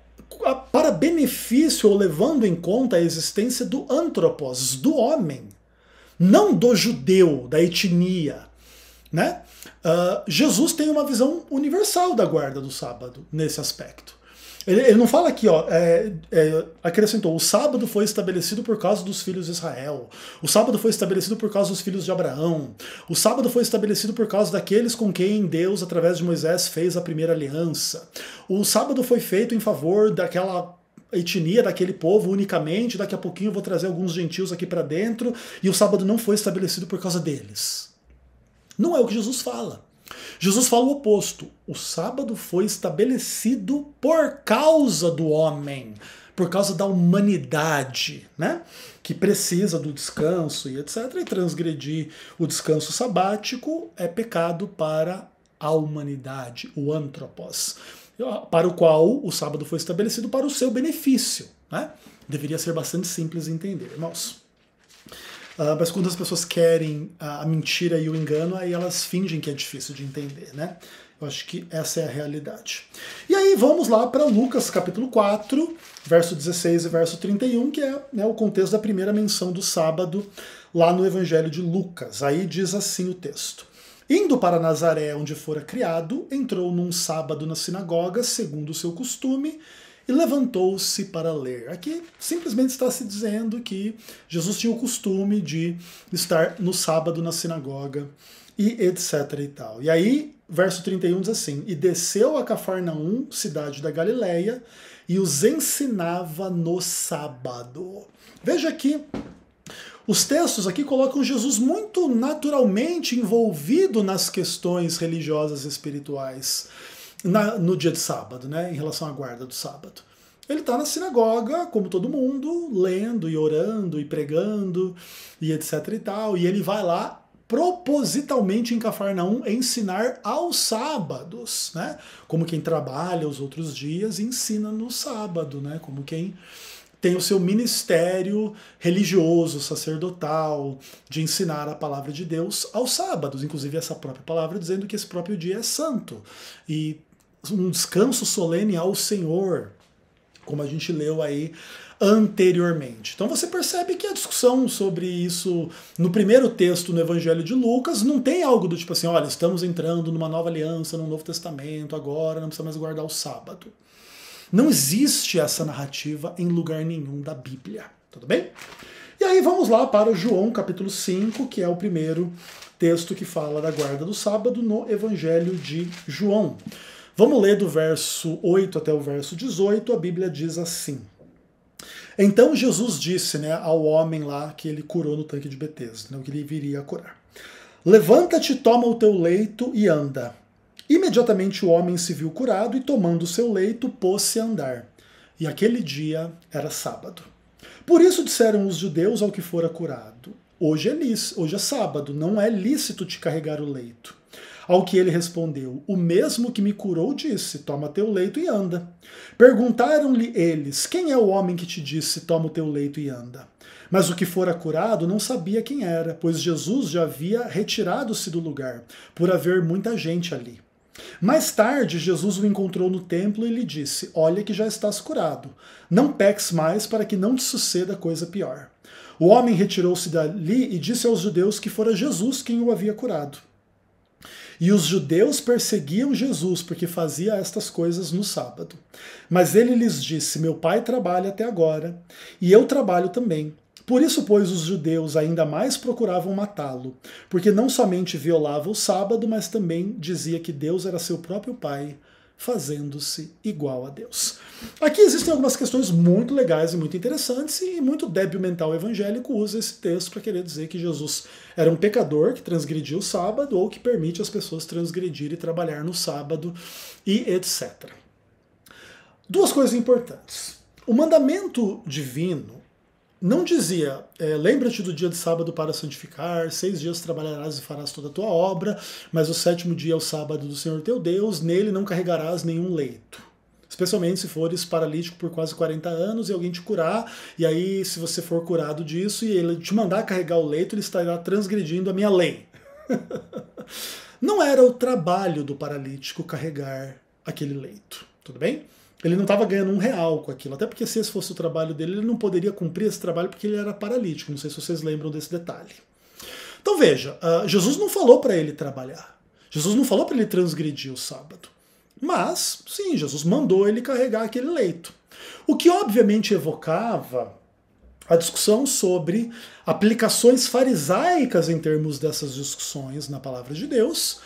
para benefício ou levando em conta a existência do antropos, do homem, não do judeu, da etnia. Né? Uh, Jesus tem uma visão universal da guarda do sábado nesse aspecto. Ele, ele não fala aqui, ó, é, é, acrescentou: o sábado foi estabelecido por causa dos filhos de Israel, o sábado foi estabelecido por causa dos filhos de Abraão, o sábado foi estabelecido por causa daqueles com quem Deus, através de Moisés, fez a primeira aliança, o sábado foi feito em favor daquela etnia daquele povo unicamente. Daqui a pouquinho eu vou trazer alguns gentios aqui para dentro e o sábado não foi estabelecido por causa deles. Não é o que Jesus fala. Jesus fala o oposto. O sábado foi estabelecido por causa do homem, por causa da humanidade, né? Que precisa do descanso e etc. E transgredir o descanso sabático é pecado para a humanidade, o antropos, para o qual o sábado foi estabelecido para o seu benefício, né? Deveria ser bastante simples entender, irmãos. Uh, mas quando as pessoas querem ah, a mentira e o engano, aí elas fingem que é difícil de entender, né? Eu acho que essa é a realidade. E aí vamos lá para Lucas capítulo 4, verso 16 e verso 31, que é né, o contexto da primeira menção do sábado lá no Evangelho de Lucas. Aí diz assim o texto. Indo para Nazaré, onde fora criado, entrou num sábado na sinagoga, segundo o seu costume, e levantou-se para ler. Aqui simplesmente está se dizendo que Jesus tinha o costume de estar no sábado na sinagoga e etc e tal. E aí, verso 31 diz assim: "E desceu a Cafarnaum, cidade da Galileia, e os ensinava no sábado." Veja aqui os textos aqui colocam Jesus muito naturalmente envolvido nas questões religiosas e espirituais na, no dia de sábado, né, em relação à guarda do sábado. Ele está na sinagoga, como todo mundo, lendo e orando e pregando e etc e tal. E ele vai lá propositalmente em Cafarnaum ensinar aos sábados, né? Como quem trabalha os outros dias ensina no sábado, né? Como quem tem o seu ministério religioso, sacerdotal, de ensinar a palavra de Deus aos sábados, inclusive essa própria palavra dizendo que esse próprio dia é santo. E um descanso solene ao Senhor, como a gente leu aí anteriormente. Então você percebe que a discussão sobre isso no primeiro texto no Evangelho de Lucas não tem algo do tipo assim, olha, estamos entrando numa nova aliança, num novo testamento, agora não precisa mais guardar o sábado. Não existe essa narrativa em lugar nenhum da Bíblia, tudo bem? E aí vamos lá para João capítulo 5, que é o primeiro texto que fala da guarda do sábado no Evangelho de João. Vamos ler do verso 8 até o verso 18, a Bíblia diz assim. Então Jesus disse né, ao homem lá que ele curou no tanque de Betesda, né, que ele viria a curar. Levanta-te, toma o teu leito e anda. Imediatamente o homem se viu curado e, tomando o seu leito, pôs-se a andar. E aquele dia era sábado. Por isso disseram os judeus ao que fora curado: Hoje é, hoje é sábado, não é lícito te carregar o leito. Ao que ele respondeu: O mesmo que me curou disse: Toma teu leito e anda. Perguntaram-lhe eles: Quem é o homem que te disse: Toma o teu leito e anda? Mas o que fora curado não sabia quem era, pois Jesus já havia retirado-se do lugar, por haver muita gente ali. Mais tarde, Jesus o encontrou no templo e lhe disse: Olha que já estás curado. Não peques mais para que não te suceda coisa pior. O homem retirou-se dali e disse aos judeus que fora Jesus quem o havia curado. E os judeus perseguiam Jesus porque fazia estas coisas no sábado. Mas ele lhes disse: Meu pai trabalha até agora, e eu trabalho também. Por isso, pois, os judeus ainda mais procuravam matá-lo, porque não somente violava o sábado, mas também dizia que Deus era seu próprio pai, fazendo-se igual a Deus. Aqui existem algumas questões muito legais e muito interessantes, e muito débil mental evangélico usa esse texto para querer dizer que Jesus era um pecador que transgrediu o sábado ou que permite as pessoas transgredir e trabalhar no sábado e etc. Duas coisas importantes. O mandamento divino não dizia, é, lembra-te do dia de sábado para santificar, seis dias trabalharás e farás toda a tua obra, mas o sétimo dia é o sábado do Senhor teu Deus, nele não carregarás nenhum leito. Especialmente se fores paralítico por quase 40 anos e alguém te curar, e aí se você for curado disso e ele te mandar carregar o leito, ele estará transgredindo a minha lei. não era o trabalho do paralítico carregar aquele leito, tudo bem? Ele não estava ganhando um real com aquilo, até porque se esse fosse o trabalho dele, ele não poderia cumprir esse trabalho porque ele era paralítico. Não sei se vocês lembram desse detalhe. Então veja, ah, Jesus não falou para ele trabalhar. Jesus não falou para ele transgredir o sábado. Mas, sim, Jesus mandou ele carregar aquele leito. O que obviamente evocava a discussão sobre aplicações farisaicas em termos dessas discussões na palavra de Deus,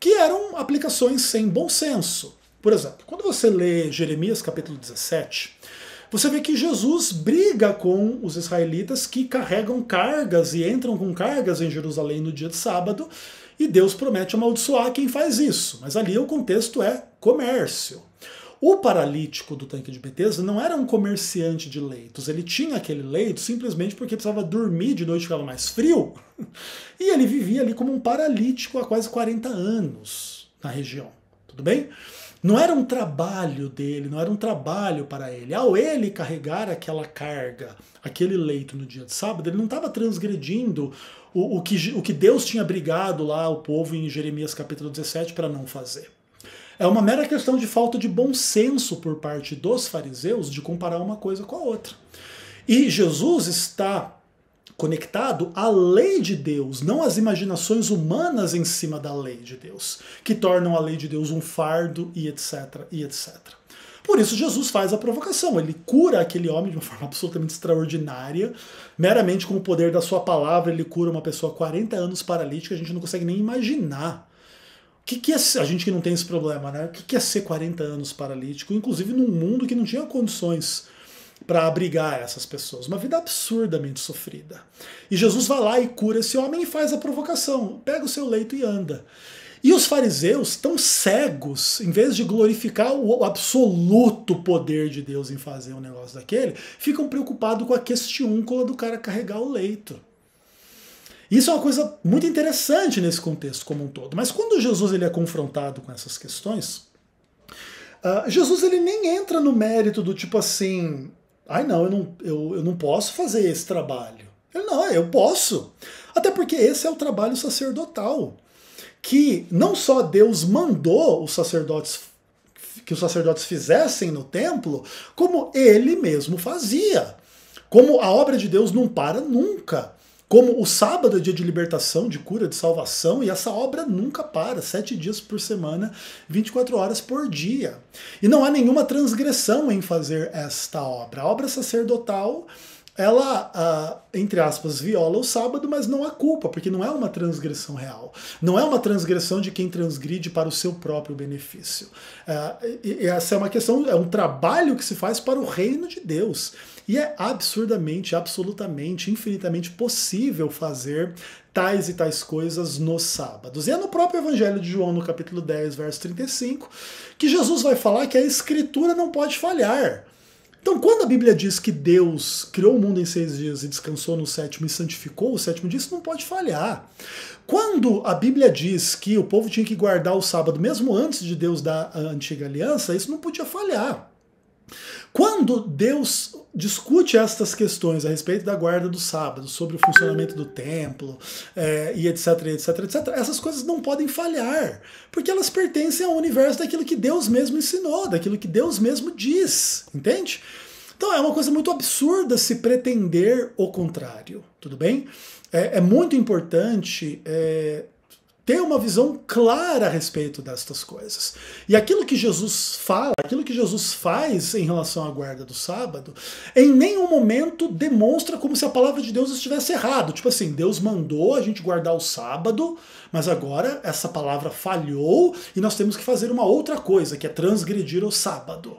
que eram aplicações sem bom senso. Por exemplo, quando você lê Jeremias capítulo 17, você vê que Jesus briga com os israelitas que carregam cargas e entram com cargas em Jerusalém no dia de sábado, e Deus promete amaldiçoar quem faz isso. Mas ali o contexto é comércio. O paralítico do tanque de Betesda não era um comerciante de leitos, ele tinha aquele leito simplesmente porque precisava dormir de noite, ficava mais frio, e ele vivia ali como um paralítico há quase 40 anos na região. Tudo bem? Não era um trabalho dele, não era um trabalho para ele. Ao ele carregar aquela carga, aquele leito no dia de sábado, ele não estava transgredindo o, o, que, o que Deus tinha brigado lá o povo em Jeremias capítulo 17 para não fazer. É uma mera questão de falta de bom senso por parte dos fariseus de comparar uma coisa com a outra. E Jesus está conectado à lei de Deus, não às imaginações humanas em cima da lei de Deus, que tornam a lei de Deus um fardo e etc, e etc. Por isso Jesus faz a provocação, ele cura aquele homem de uma forma absolutamente extraordinária, meramente com o poder da sua palavra, ele cura uma pessoa 40 anos paralítica, a gente não consegue nem imaginar. O que, que é ser, a gente que não tem esse problema, né? O que, que é ser 40 anos paralítico, inclusive num mundo que não tinha condições para abrigar essas pessoas. Uma vida absurdamente sofrida. E Jesus vai lá e cura esse homem e faz a provocação: pega o seu leito e anda. E os fariseus tão cegos, em vez de glorificar o absoluto poder de Deus em fazer um negócio daquele, ficam preocupados com a questiúncula do cara carregar o leito. Isso é uma coisa muito interessante nesse contexto como um todo. Mas quando Jesus ele é confrontado com essas questões, ah, Jesus ele nem entra no mérito do tipo assim, Ai, não, eu não, eu, eu não posso fazer esse trabalho. Ele, não, eu posso. Até porque esse é o trabalho sacerdotal. Que não só Deus mandou os sacerdotes que os sacerdotes fizessem no templo, como ele mesmo fazia. Como a obra de Deus não para nunca. Como o sábado é dia de libertação, de cura, de salvação, e essa obra nunca para, sete dias por semana, 24 horas por dia. E não há nenhuma transgressão em fazer esta obra. A obra sacerdotal, ela, ah, entre aspas, viola o sábado, mas não há culpa, porque não é uma transgressão real. Não é uma transgressão de quem transgride para o seu próprio benefício. Ah, essa é uma questão, é um trabalho que se faz para o reino de Deus. E é absurdamente, absolutamente, infinitamente possível fazer tais e tais coisas nos sábados. E é no próprio Evangelho de João, no capítulo 10, verso 35, que Jesus vai falar que a Escritura não pode falhar. Então, quando a Bíblia diz que Deus criou o mundo em seis dias e descansou no sétimo e santificou o sétimo dia, isso não pode falhar. Quando a Bíblia diz que o povo tinha que guardar o sábado, mesmo antes de Deus dar a antiga aliança, isso não podia falhar. Quando Deus discute estas questões a respeito da guarda do sábado, sobre o funcionamento do templo é, e etc, etc, etc, essas coisas não podem falhar, porque elas pertencem ao universo daquilo que Deus mesmo ensinou, daquilo que Deus mesmo diz, entende? Então é uma coisa muito absurda se pretender o contrário, tudo bem? É, é muito importante é, ter uma visão clara a respeito destas coisas. E aquilo que Jesus fala, aquilo que Jesus faz em relação à guarda do sábado, em nenhum momento demonstra como se a palavra de Deus estivesse errada. Tipo assim, Deus mandou a gente guardar o sábado, mas agora essa palavra falhou e nós temos que fazer uma outra coisa, que é transgredir o sábado.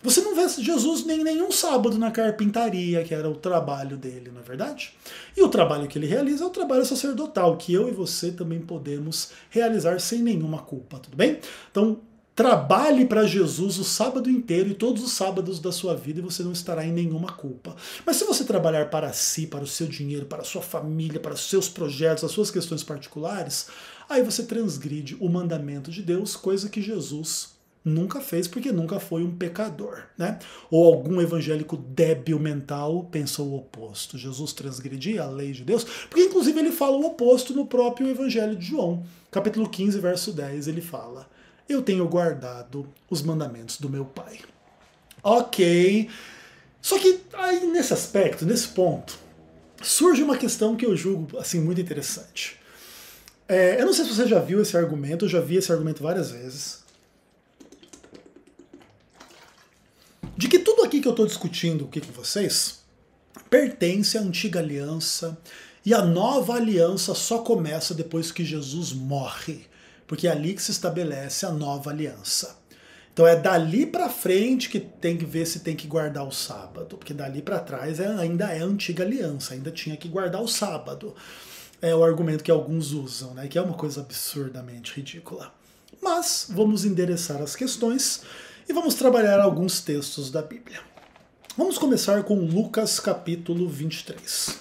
Você não vê Jesus nem nenhum sábado na carpintaria, que era o trabalho dele, não é verdade? E o trabalho que ele realiza é o trabalho sacerdotal, que eu e você também podemos realizar sem nenhuma culpa, tudo bem? Então, Trabalhe para Jesus o sábado inteiro e todos os sábados da sua vida e você não estará em nenhuma culpa. Mas se você trabalhar para si, para o seu dinheiro, para a sua família, para os seus projetos, as suas questões particulares, aí você transgride o mandamento de Deus, coisa que Jesus nunca fez porque nunca foi um pecador, né? Ou algum evangélico débil mental pensou o oposto. Jesus transgredia a lei de Deus, porque inclusive ele fala o oposto no próprio evangelho de João, capítulo 15, verso 10, ele fala: "Eu tenho guardado os mandamentos do meu Pai". OK. Só que aí nesse aspecto, nesse ponto, surge uma questão que eu julgo assim muito interessante. É, eu não sei se você já viu esse argumento, eu já vi esse argumento várias vezes de que tudo aqui que eu estou discutindo aqui com vocês pertence à antiga aliança e a nova aliança só começa depois que Jesus morre, porque é ali que se estabelece a nova aliança. Então é dali para frente que tem que ver se tem que guardar o sábado, porque dali para trás é, ainda é antiga aliança, ainda tinha que guardar o sábado. É o argumento que alguns usam, né? Que é uma coisa absurdamente ridícula. Mas vamos endereçar as questões e vamos trabalhar alguns textos da Bíblia. Vamos começar com Lucas capítulo 23.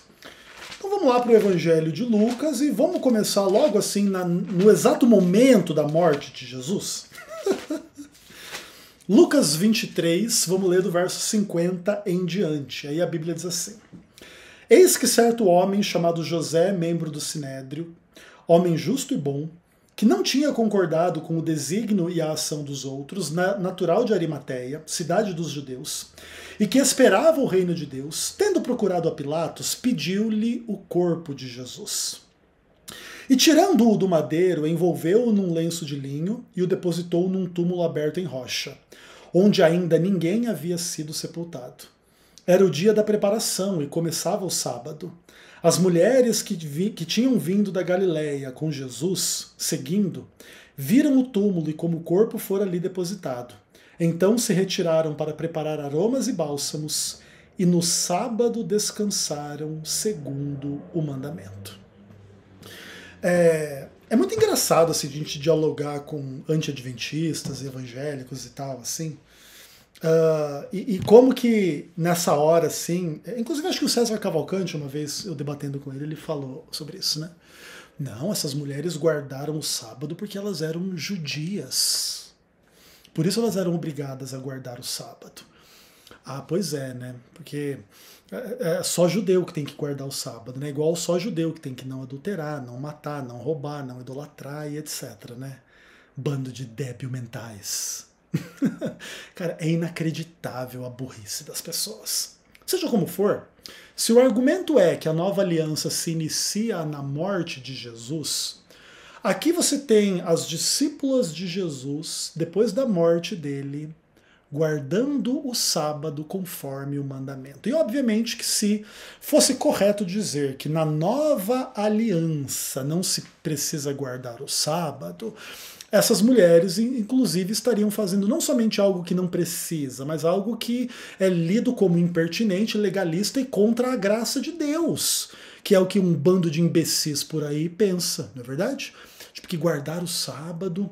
Então vamos lá para o Evangelho de Lucas e vamos começar logo assim na, no exato momento da morte de Jesus. Lucas 23, vamos ler do verso 50 em diante. Aí a Bíblia diz assim: Eis que certo homem chamado José, membro do Sinédrio, homem justo e bom, que não tinha concordado com o desígnio e a ação dos outros, natural de Arimateia, cidade dos judeus, e que esperava o reino de Deus, tendo procurado a Pilatos, pediu-lhe o corpo de Jesus. E tirando-o do madeiro, envolveu-o num lenço de linho e o depositou num túmulo aberto em rocha, onde ainda ninguém havia sido sepultado. Era o dia da preparação e começava o sábado. As mulheres que, vi, que tinham vindo da Galiléia com Jesus, seguindo, viram o túmulo e como o corpo fora ali depositado. Então se retiraram para preparar aromas e bálsamos, e no sábado descansaram segundo o mandamento. É, é muito engraçado assim, a gente dialogar com antiadventistas, evangélicos e tal, assim, Uh, e, e, como que nessa hora, assim, inclusive acho que o César Cavalcante, uma vez eu debatendo com ele, ele falou sobre isso, né? Não, essas mulheres guardaram o sábado porque elas eram judias. Por isso elas eram obrigadas a guardar o sábado. Ah, pois é, né? Porque é, é, é só judeu que tem que guardar o sábado, né? Igual só judeu que tem que não adulterar, não matar, não roubar, não idolatrar e etc, né? Bando de débil mentais. Cara, é inacreditável a burrice das pessoas. Seja como for, se o argumento é que a nova aliança se inicia na morte de Jesus, aqui você tem as discípulas de Jesus, depois da morte dele, guardando o sábado conforme o mandamento. E obviamente que se fosse correto dizer que na nova aliança não se precisa guardar o sábado, essas mulheres, inclusive, estariam fazendo não somente algo que não precisa, mas algo que é lido como impertinente, legalista e contra a graça de Deus, que é o que um bando de imbecis por aí pensa, não é verdade? Tipo, que guardar o sábado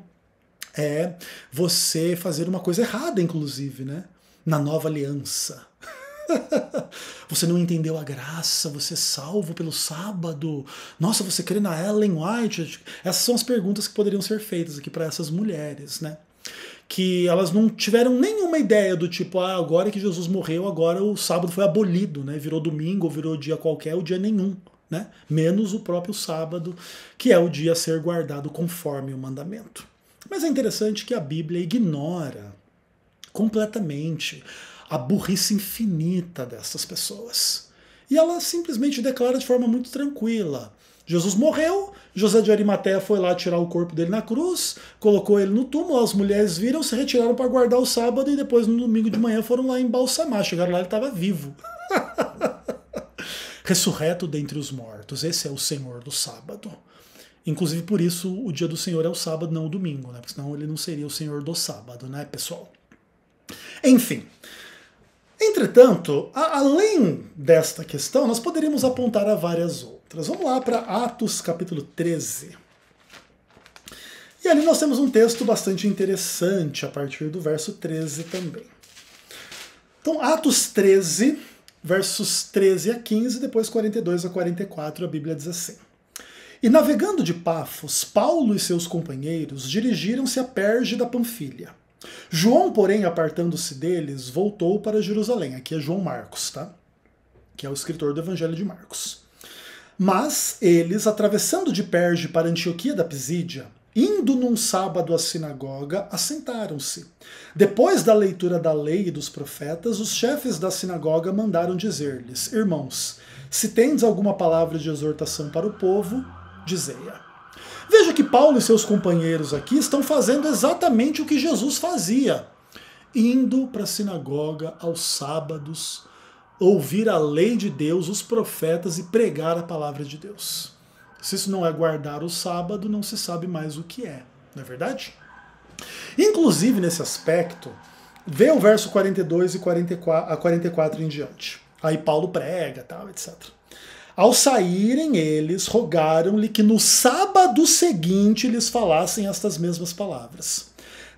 é você fazer uma coisa errada, inclusive, né? Na nova aliança. você não entendeu a graça, você é salvo pelo sábado. Nossa, você crê na Ellen White? Essas são as perguntas que poderiam ser feitas aqui para essas mulheres, né? Que elas não tiveram nenhuma ideia do tipo, ah, agora que Jesus morreu, agora o sábado foi abolido, né? Virou domingo, virou dia qualquer, o dia nenhum. Né? Menos o próprio sábado, que é o dia a ser guardado conforme o mandamento. Mas é interessante que a Bíblia ignora completamente a burrice infinita dessas pessoas. E ela simplesmente declara de forma muito tranquila. Jesus morreu, José de Arimateia foi lá tirar o corpo dele na cruz, colocou ele no túmulo, as mulheres viram, se retiraram para guardar o sábado e depois no domingo de manhã foram lá embalsamar. Chegaram lá ele estava vivo. Ressurreto dentre os mortos, esse é o Senhor do sábado. Inclusive por isso o dia do Senhor é o sábado, não o domingo, né? Porque senão ele não seria o Senhor do sábado, né, pessoal? Enfim, Entretanto, a, além desta questão, nós poderíamos apontar a várias outras. Vamos lá para Atos capítulo 13. E ali nós temos um texto bastante interessante a partir do verso 13 também. Então, Atos 13, versos 13 a 15, depois 42 a 44, a Bíblia diz assim. E navegando de Pafos, Paulo e seus companheiros dirigiram-se a Perge da Panfilha João, porém, apartando-se deles, voltou para Jerusalém. Aqui é João Marcos, tá? Que é o escritor do Evangelho de Marcos. Mas eles, atravessando de Perge para Antioquia da Pisídia, indo num sábado à sinagoga, assentaram-se. Depois da leitura da lei e dos profetas, os chefes da sinagoga mandaram dizer-lhes: Irmãos, se tendes alguma palavra de exortação para o povo, dizei-a. Veja que Paulo e seus companheiros aqui estão fazendo exatamente o que Jesus fazia, indo para a sinagoga aos sábados, ouvir a lei de Deus, os profetas e pregar a palavra de Deus. Se isso não é guardar o sábado, não se sabe mais o que é, não é verdade? Inclusive nesse aspecto, vê o verso 42 e 44, a 44 em diante. Aí Paulo prega, tal, etc. Ao saírem eles, rogaram-lhe que no sábado seguinte lhes falassem estas mesmas palavras.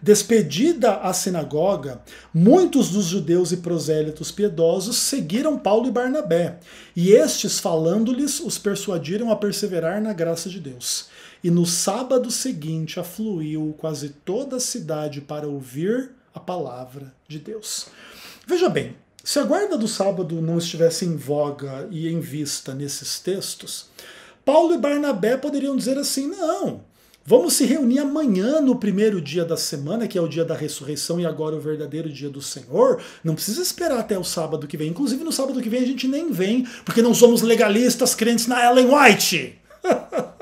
Despedida a sinagoga, muitos dos judeus e prosélitos piedosos seguiram Paulo e Barnabé, e estes, falando-lhes, os persuadiram a perseverar na graça de Deus. E no sábado seguinte afluiu quase toda a cidade para ouvir a palavra de Deus. Veja bem, se a guarda do sábado não estivesse em voga e em vista nesses textos, Paulo e Barnabé poderiam dizer assim: não, vamos se reunir amanhã no primeiro dia da semana, que é o dia da ressurreição e agora o verdadeiro dia do Senhor. Não precisa esperar até o sábado que vem. Inclusive, no sábado que vem a gente nem vem, porque não somos legalistas crentes na Ellen White.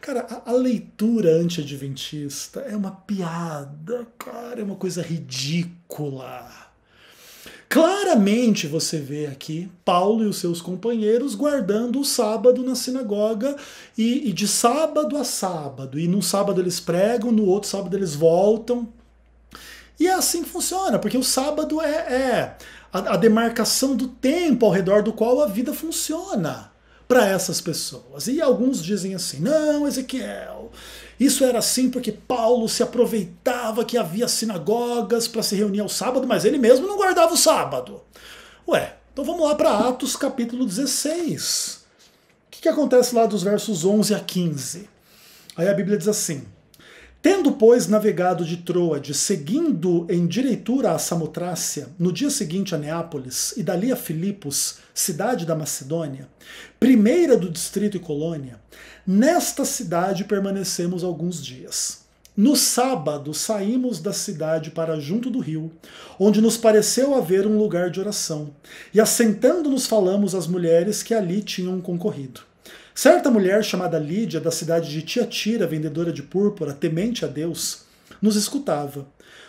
Cara, a, leitura anti-adventista é uma piada, cara, é uma coisa ridícula. Claramente você vê aqui Paulo e os seus companheiros guardando o sábado na sinagoga e, e, de sábado a sábado. E num sábado eles pregam, no outro sábado eles voltam. E é assim que funciona, porque o sábado é, é a, a demarcação do tempo ao redor do qual a vida funciona para essas pessoas. E alguns dizem assim: não, Ezequiel, isso era assim porque Paulo se aproveitava que havia sinagogas para se reunir ao sábado, mas ele mesmo não guardava o sábado. Ué, então vamos lá para Atos capítulo 16. O que, que acontece lá dos versos 11 a 15? Aí a Bíblia diz assim: Tendo, pois, navegado de Troade, seguindo em direitura a Samotrácia, no dia seguinte a Neápolis, e dali a Filipos, cidade da Macedônia, primeira do distrito e colônia, nesta cidade permanecemos alguns dias. No sábado saímos da cidade para junto do rio, onde nos pareceu haver um lugar de oração, e assentando-nos falamos às mulheres que ali tinham concorrido. Certa mulher chamada Lídia, da cidade de Tiatira, vendedora de púrpura, temente a Deus, nos escutava.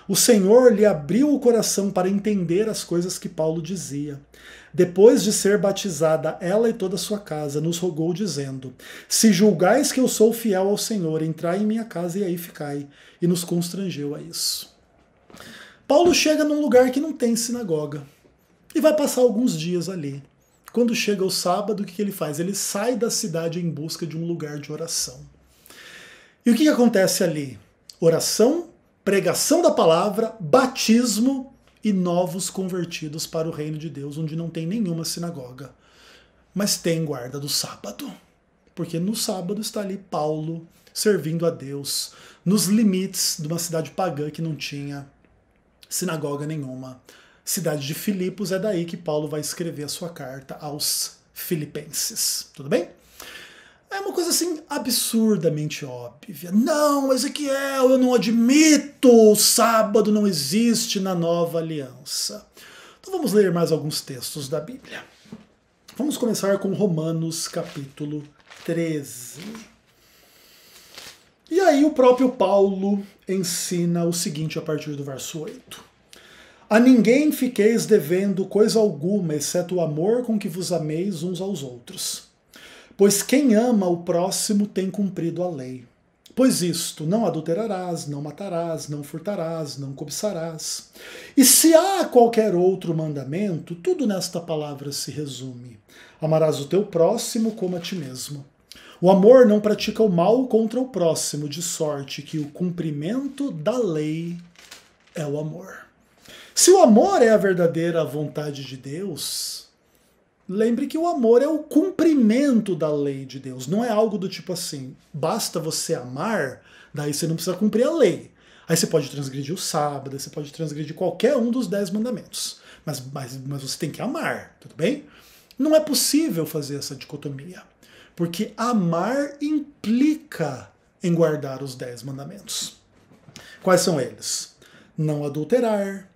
O Senhor lhe abriu o coração para entender as coisas que Paulo dizia. Depois de ser batizada, ela e toda a sua casa nos rogou, dizendo: Se julgais que eu sou fiel ao Senhor, entrai em minha casa e aí ficai. E nos constrangeu a isso. Paulo chega num lugar que não tem sinagoga e vai passar alguns dias ali. Quando chega o sábado, o que ele faz? Ele sai da cidade em busca de um lugar de oração. E o que acontece ali? Oração pregação da palavra, batismo e novos convertidos para o reino de Deus, onde não tem nenhuma sinagoga, mas tem guarda do sábado. Porque no sábado está ali Paulo servindo a Deus, nos limites de uma cidade pagã que não tinha sinagoga nenhuma. Cidade de Filipos, é daí que Paulo vai escrever a sua carta aos filipenses. Tudo bem? É uma coisa assim absurdamente óbvia. Não, Ezequiel, é é, eu não admito, o sábado não existe na nova aliança. Então vamos ler mais alguns textos da Bíblia. Vamos começar com Romanos capítulo 13. E aí o próprio Paulo ensina o seguinte a partir do verso 8. A ninguém fiqueis devendo coisa alguma, exceto o amor com que vos ameis uns aos outros Pois quem ama o próximo tem cumprido a lei. Pois isto, não adulterarás, não matarás, não furtarás, não cobiçarás. E se há qualquer outro mandamento, tudo nesta palavra se resume: amarás o teu próximo como a ti mesmo. O amor não pratica o mal contra o próximo, de sorte que o cumprimento da lei é o amor. Se o amor é a verdadeira vontade de Deus, Lembre que o amor é o cumprimento da lei de Deus. Não é algo do tipo assim, basta você amar, daí você não precisa cumprir a lei. Aí você pode transgredir o sábado, você pode transgredir qualquer um dos dez mandamentos. Mas, mas, mas você tem que amar, tudo bem? Não é possível fazer essa dicotomia. Porque amar implica em guardar os dez mandamentos. Quais são eles? Não adulterar,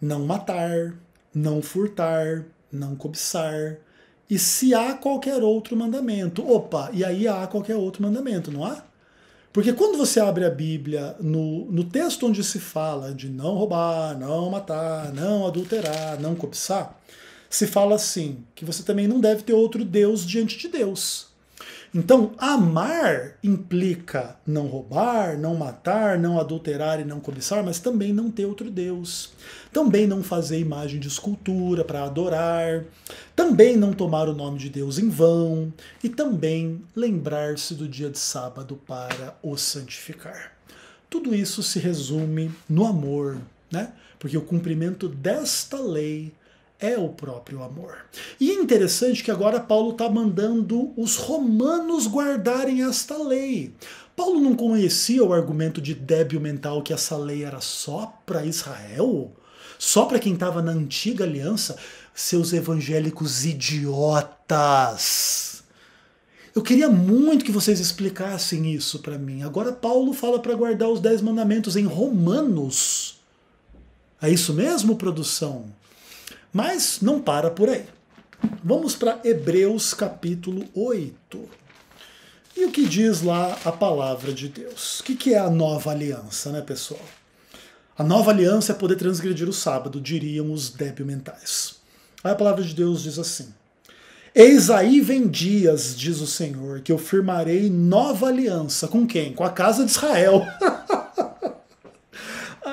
não matar, não furtar, não cobiçar. E se há qualquer outro mandamento, opa, e aí há qualquer outro mandamento, não há? Porque quando você abre a Bíblia no, no texto onde se fala de não roubar, não matar, não adulterar, não cobiçar, se fala assim, que você também não deve ter outro Deus diante de Deus. Então, amar implica não roubar, não matar, não adulterar e não cobiçar, mas também não ter outro Deus. Também não fazer imagem de escultura para adorar. Também não tomar o nome de Deus em vão. E também lembrar-se do dia de sábado para o santificar. Tudo isso se resume no amor, né? Porque o cumprimento desta lei é o próprio amor. E é interessante que agora Paulo está mandando os romanos guardarem esta lei. Paulo não conhecia o argumento de débil mental que essa lei era só para Israel, só para quem estava na antiga aliança, seus evangélicos idiotas. Eu queria muito que vocês explicassem isso para mim. Agora Paulo fala para guardar os dez mandamentos em Romanos. É isso mesmo, produção? Mas não para por aí. Vamos para Hebreus capítulo 8. E o que diz lá a palavra de Deus? O que é a nova aliança, né, pessoal? A nova aliança é poder transgredir o sábado, diriam os débil mentais. Aí a palavra de Deus diz assim: Eis aí vem dias, diz o Senhor, que eu firmarei nova aliança com quem? Com a casa de Israel.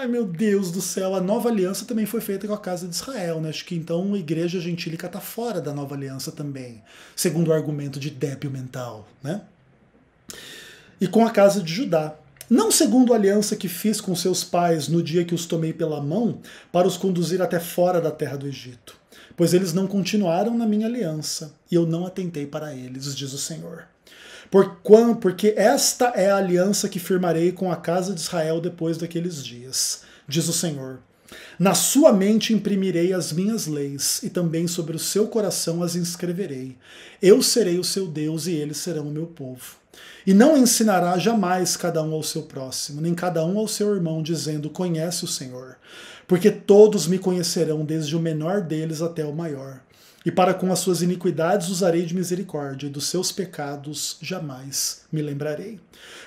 ai meu Deus do céu, a nova aliança também foi feita com a casa de Israel, né? Acho que então a igreja gentílica está fora da nova aliança também, segundo o argumento de débil mental, né? E com a casa de Judá. Não segundo a aliança que fiz com seus pais no dia que os tomei pela mão para os conduzir até fora da terra do Egito, pois eles não continuaram na minha aliança e eu não atentei para eles, diz o Senhor. Porquanto, porque esta é a aliança que firmarei com a casa de Israel depois daqueles dias, diz o Senhor. Na sua mente imprimirei as minhas leis, e também sobre o seu coração as inscreverei. Eu serei o seu Deus, e eles serão o meu povo. E não ensinará jamais cada um ao seu próximo, nem cada um ao seu irmão, dizendo: Conhece o Senhor. Porque todos me conhecerão, desde o menor deles até o maior e para com as suas iniquidades usarei de misericórdia, e dos seus pecados jamais me lembrarei.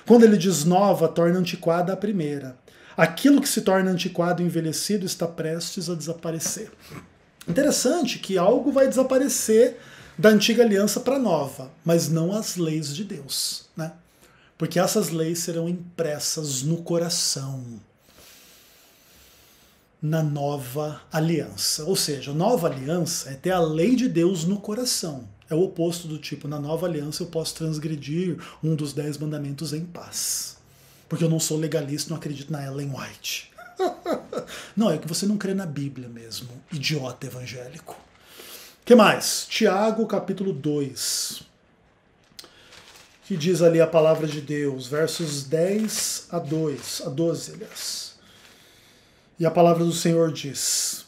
Quando ele diz nova, torna antiquada a primeira. Aquilo que se torna antiquado e envelhecido está prestes a desaparecer. Interessante que algo vai desaparecer da antiga aliança para a nova, mas não as leis de Deus, né? Porque essas leis serão impressas no coração na nova aliança. Ou seja, nova aliança é ter a lei de Deus no coração. É o oposto do tipo, na nova aliança eu posso transgredir um dos dez mandamentos em paz. Porque eu não sou legalista, não acredito na Ellen White. não, é que você não crê na Bíblia mesmo, idiota evangélico. que mais? Tiago capítulo 2. Que diz ali a palavra de Deus, versos 10 a 2, a 12, aliás. E a palavra do Senhor diz: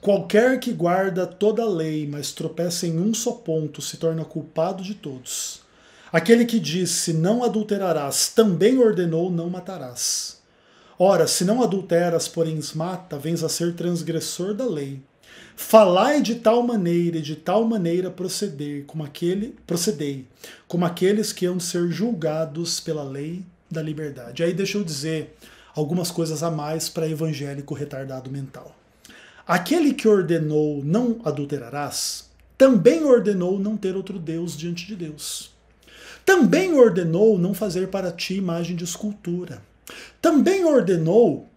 Qualquer que guarda toda a lei, mas tropeça em um só ponto, se torna culpado de todos. Aquele que disse: Não adulterarás, também ordenou: Não matarás. Ora, se não adulteras, porém mata, vens a ser transgressor da lei. Falai de tal maneira e de tal maneira proceder, como aquele, procedei, como aqueles que hão de ser julgados pela lei da liberdade. Aí deixa eu dizer, algumas coisas a mais para evangélico retardado mental. Aquele que ordenou não adulterarás, também ordenou não ter outro Deus diante de Deus. Também ordenou não fazer para ti imagem de escultura. Também ordenou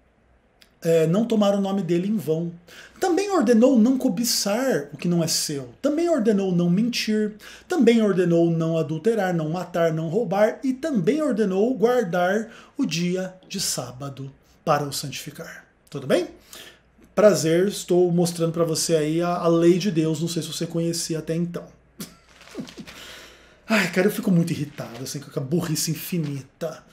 é, não tomar o nome dele em vão. Também ordenou não cobiçar o que não é seu. Também ordenou não mentir. Também ordenou não adulterar, não matar, não roubar. E também ordenou guardar o dia de sábado para o santificar. Tudo bem? Prazer, estou mostrando para você aí a, a lei de Deus. Não sei se você conhecia até então. Ai, cara, eu fico muito irritado assim, com a burrice infinita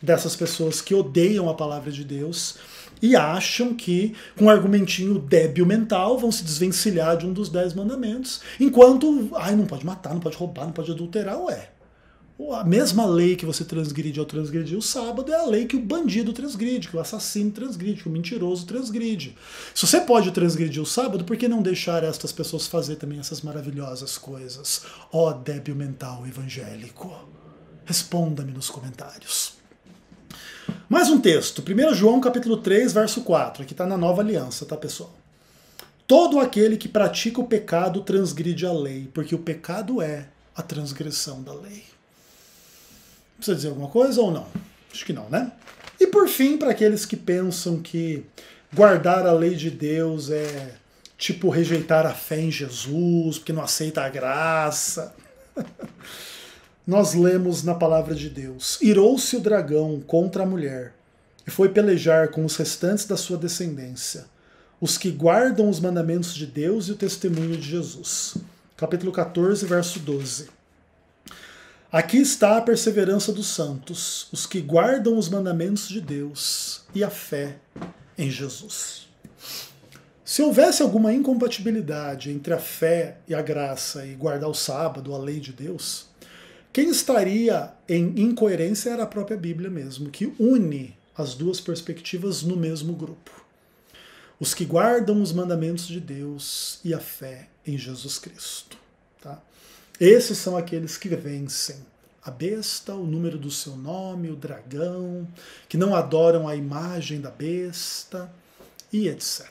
dessas pessoas que odeiam a palavra de Deus e acham que, com um argumentinho débil mental, vão se desvencilhar de um dos dez mandamentos, enquanto, ai, não pode matar, não pode roubar, não pode adulterar, ué. A mesma lei que você transgride ao transgredir o sábado é a lei que o bandido transgride, que o assassino transgride, que o mentiroso transgride. Se você pode transgredir o sábado, por que não deixar estas pessoas fazer também essas maravilhosas coisas? Ó oh, débil mental evangélico. Responda-me nos comentários. Mais um texto, 1 João capítulo 3, verso 4, aqui está na nova aliança, tá pessoal? Todo aquele que pratica o pecado transgride a lei, porque o pecado é a transgressão da lei. Precisa dizer alguma coisa ou não? Acho que não, né? E por fim, para aqueles que pensam que guardar a lei de Deus é tipo rejeitar a fé em Jesus, porque não aceita a graça. nós lemos na palavra de Deus: Irou-se o dragão contra a mulher, e foi pelejar com os restantes da sua descendência, os que guardam os mandamentos de Deus e o testemunho de Jesus. Capítulo 14, verso 12. Aqui está a perseverança dos santos, os que guardam os mandamentos de Deus e a fé em Jesus. Se houvesse alguma incompatibilidade entre a fé e a graça e guardar o sábado, a lei de Deus, quem estaria em incoerência era a própria Bíblia mesmo, que une as duas perspectivas no mesmo grupo. Os que guardam os mandamentos de Deus e a fé em Jesus Cristo. Tá? Esses são aqueles que vencem a besta, o número do seu nome, o dragão, que não adoram a imagem da besta e etc.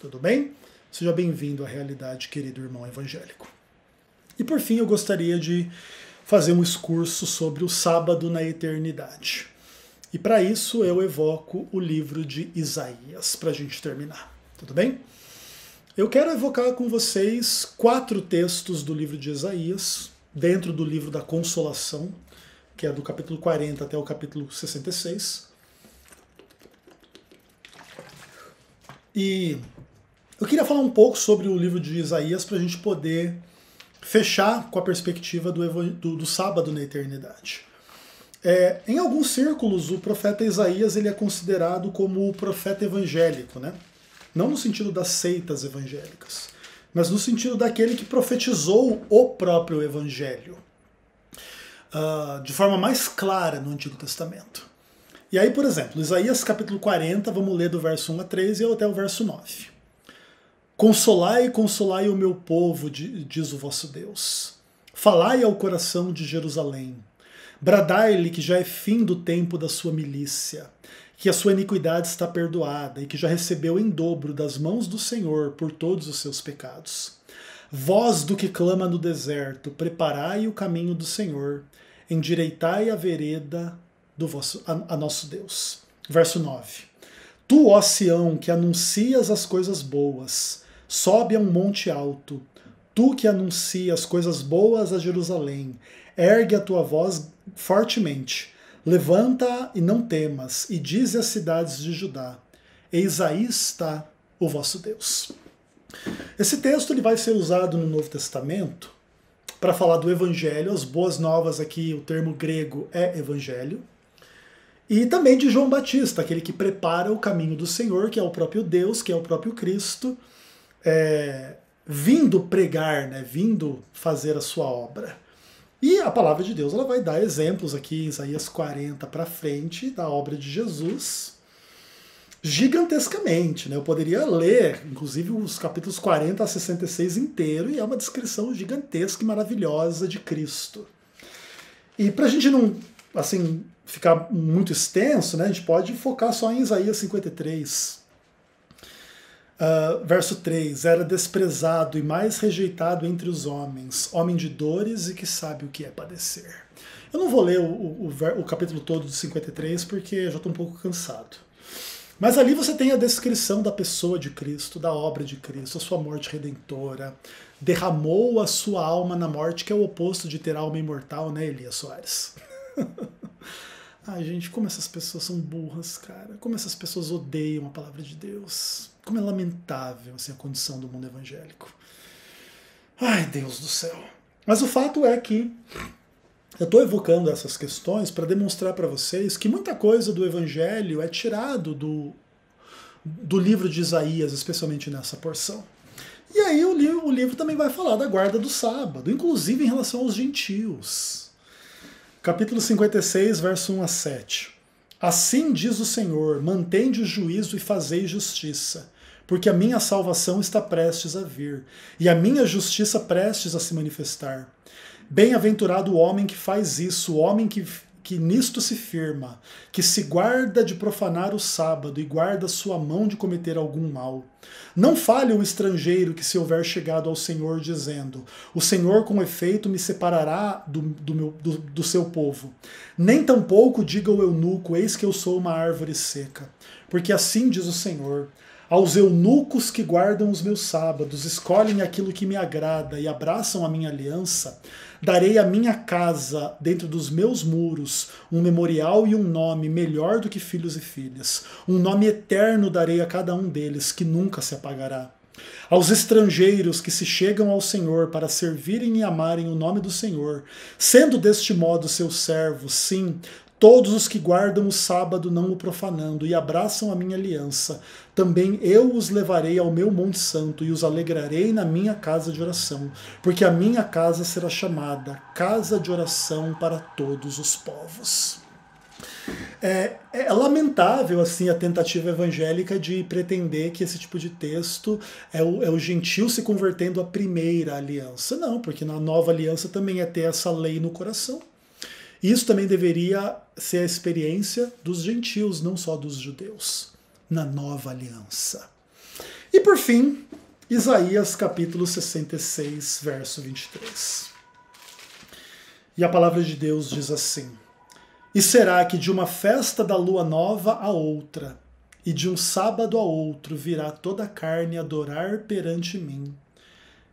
Tudo bem? Seja bem-vindo à realidade, querido irmão evangélico. E por fim, eu gostaria de Fazer um discurso sobre o sábado na eternidade. E para isso eu evoco o livro de Isaías, para a gente terminar. Tudo bem? Eu quero evocar com vocês quatro textos do livro de Isaías, dentro do livro da Consolação, que é do capítulo 40 até o capítulo 66. E eu queria falar um pouco sobre o livro de Isaías para a gente poder fechar com a perspectiva do, do, do sábado na eternidade. É, em alguns círculos, o profeta Isaías ele é considerado como o profeta evangélico, né? não no sentido das seitas evangélicas, mas no sentido daquele que profetizou o próprio evangelho uh, de forma mais clara no Antigo Testamento. E aí, por exemplo, Isaías capítulo 40, vamos ler do verso 1 a 3 e até o verso 9. Consolai, consolai o meu povo, diz o vosso Deus. Falai ao coração de Jerusalém. Bradai-lhe que já é fim do tempo da sua milícia, que a sua iniquidade está perdoada e que já recebeu em dobro das mãos do Senhor por todos os seus pecados. Voz do que clama no deserto, preparai o caminho do Senhor, endireitai a vereda do vosso, a, a nosso Deus. Verso 9. Tu, ó Sião, que anuncias as coisas boas, Sobe a um monte alto, tu que anuncias coisas boas a Jerusalém, ergue a tua voz fortemente, levanta e não temas, e dize às cidades de Judá: Eis aí está o vosso Deus. Esse texto ele vai ser usado no Novo Testamento para falar do Evangelho, as boas novas aqui, o termo grego é Evangelho, e também de João Batista, aquele que prepara o caminho do Senhor, que é o próprio Deus, que é o próprio Cristo é, vindo pregar, né, vindo fazer a sua obra. E a palavra de Deus ela vai dar exemplos aqui em Isaías 40 para frente da obra de Jesus gigantescamente. Né? Eu poderia ler, inclusive, os capítulos 40 a 66 inteiro, e é uma descrição gigantesca e maravilhosa de Cristo. E para a gente não assim ficar muito extenso, né, a gente pode focar só em Isaías 53. Uh, verso 3: Era desprezado e mais rejeitado entre os homens, homem de dores e que sabe o que é padecer. Eu não vou ler o, o, o capítulo todo do 53 porque já estou um pouco cansado. Mas ali você tem a descrição da pessoa de Cristo, da obra de Cristo, a sua morte redentora. Derramou a sua alma na morte, que é o oposto de ter alma imortal, né, Elias Soares? Ai, gente, como essas pessoas são burras, cara. Como essas pessoas odeiam a palavra de Deus como é lamentável assim, a condição do mundo evangélico. Ai, Deus do céu. Mas o fato é que eu estou evocando essas questões para demonstrar para vocês que muita coisa do Evangelho é tirado do, do livro de Isaías, especialmente nessa porção. E aí o livro, o livro também vai falar da guarda do sábado, inclusive em relação aos gentios. Capítulo 56, verso 1 a 7. Assim diz o Senhor: mantende o juízo e fazei justiça porque a minha salvação está prestes a vir e a minha justiça prestes a se manifestar. Bem-aventurado o homem que faz isso, o homem que, que nisto se firma, que se guarda de profanar o sábado e guarda sua mão de cometer algum mal. Não fale o estrangeiro que se houver chegado ao Senhor, dizendo: O Senhor, com efeito, me separará do, do, meu, do, do seu povo. Nem tampouco diga o eunuco: Eis que eu sou uma árvore seca. Porque assim diz o Senhor: aos eunucos que guardam os meus sábados, escolhem aquilo que me agrada e abraçam a minha aliança, darei a minha casa dentro dos meus muros um memorial e um nome melhor do que filhos e filhas. Um nome eterno darei a cada um deles, que nunca se apagará. Aos estrangeiros que se chegam ao Senhor para servirem e amarem o nome do Senhor, sendo deste modo seus servos, sim, Todos os que guardam o sábado não o profanando e abraçam a minha aliança, também eu os levarei ao meu monte santo e os alegrarei na minha casa de oração, porque a minha casa será chamada casa de oração para todos os povos. É, é, lamentável assim a tentativa evangélica de pretender que esse tipo de texto é o, é o gentil se convertendo à primeira aliança. Não, porque na nova aliança também é ter essa lei no coração. Isso também deveria ser a experiência dos gentios, não só dos judeus, na nova aliança. E por fim, Isaías capítulo 66, verso 23. E a palavra de Deus diz assim: E será que de uma festa da lua nova a outra, e de um sábado a outro virá toda a carne adorar perante mim,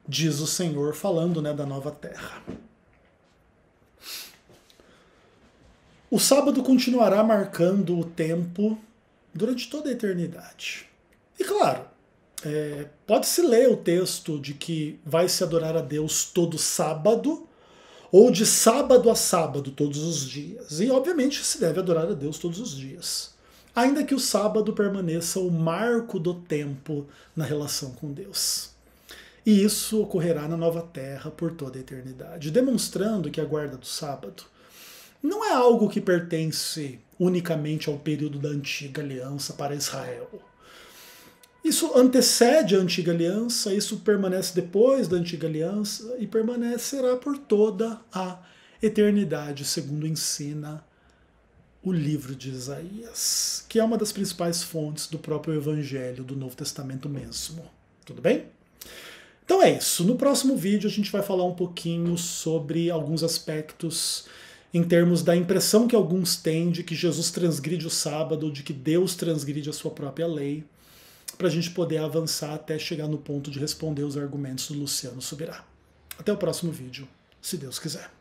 diz o Senhor, falando né, da nova terra. O sábado continuará marcando o tempo durante toda a eternidade. E claro, é, pode-se ler o texto de que vai se adorar a Deus todo sábado, ou de sábado a sábado, todos os dias. E obviamente se deve adorar a Deus todos os dias. Ainda que o sábado permaneça o marco do tempo na relação com Deus. E isso ocorrerá na nova terra por toda a eternidade, demonstrando que a guarda do sábado não é algo que pertence unicamente ao período da antiga aliança para Israel. Isso antecede a antiga aliança, isso permanece depois da antiga aliança e permanecerá por toda a eternidade, segundo ensina o livro de Isaías, que é uma das principais fontes do próprio evangelho do Novo Testamento mesmo. Tudo bem? Então é isso. No próximo vídeo a gente vai falar um pouquinho sobre alguns aspectos em termos da impressão que alguns têm de que Jesus transgride o sábado, de que Deus transgride a sua própria lei, para a gente poder avançar até chegar no ponto de responder os argumentos do Luciano Subirá. Até o próximo vídeo, se Deus quiser.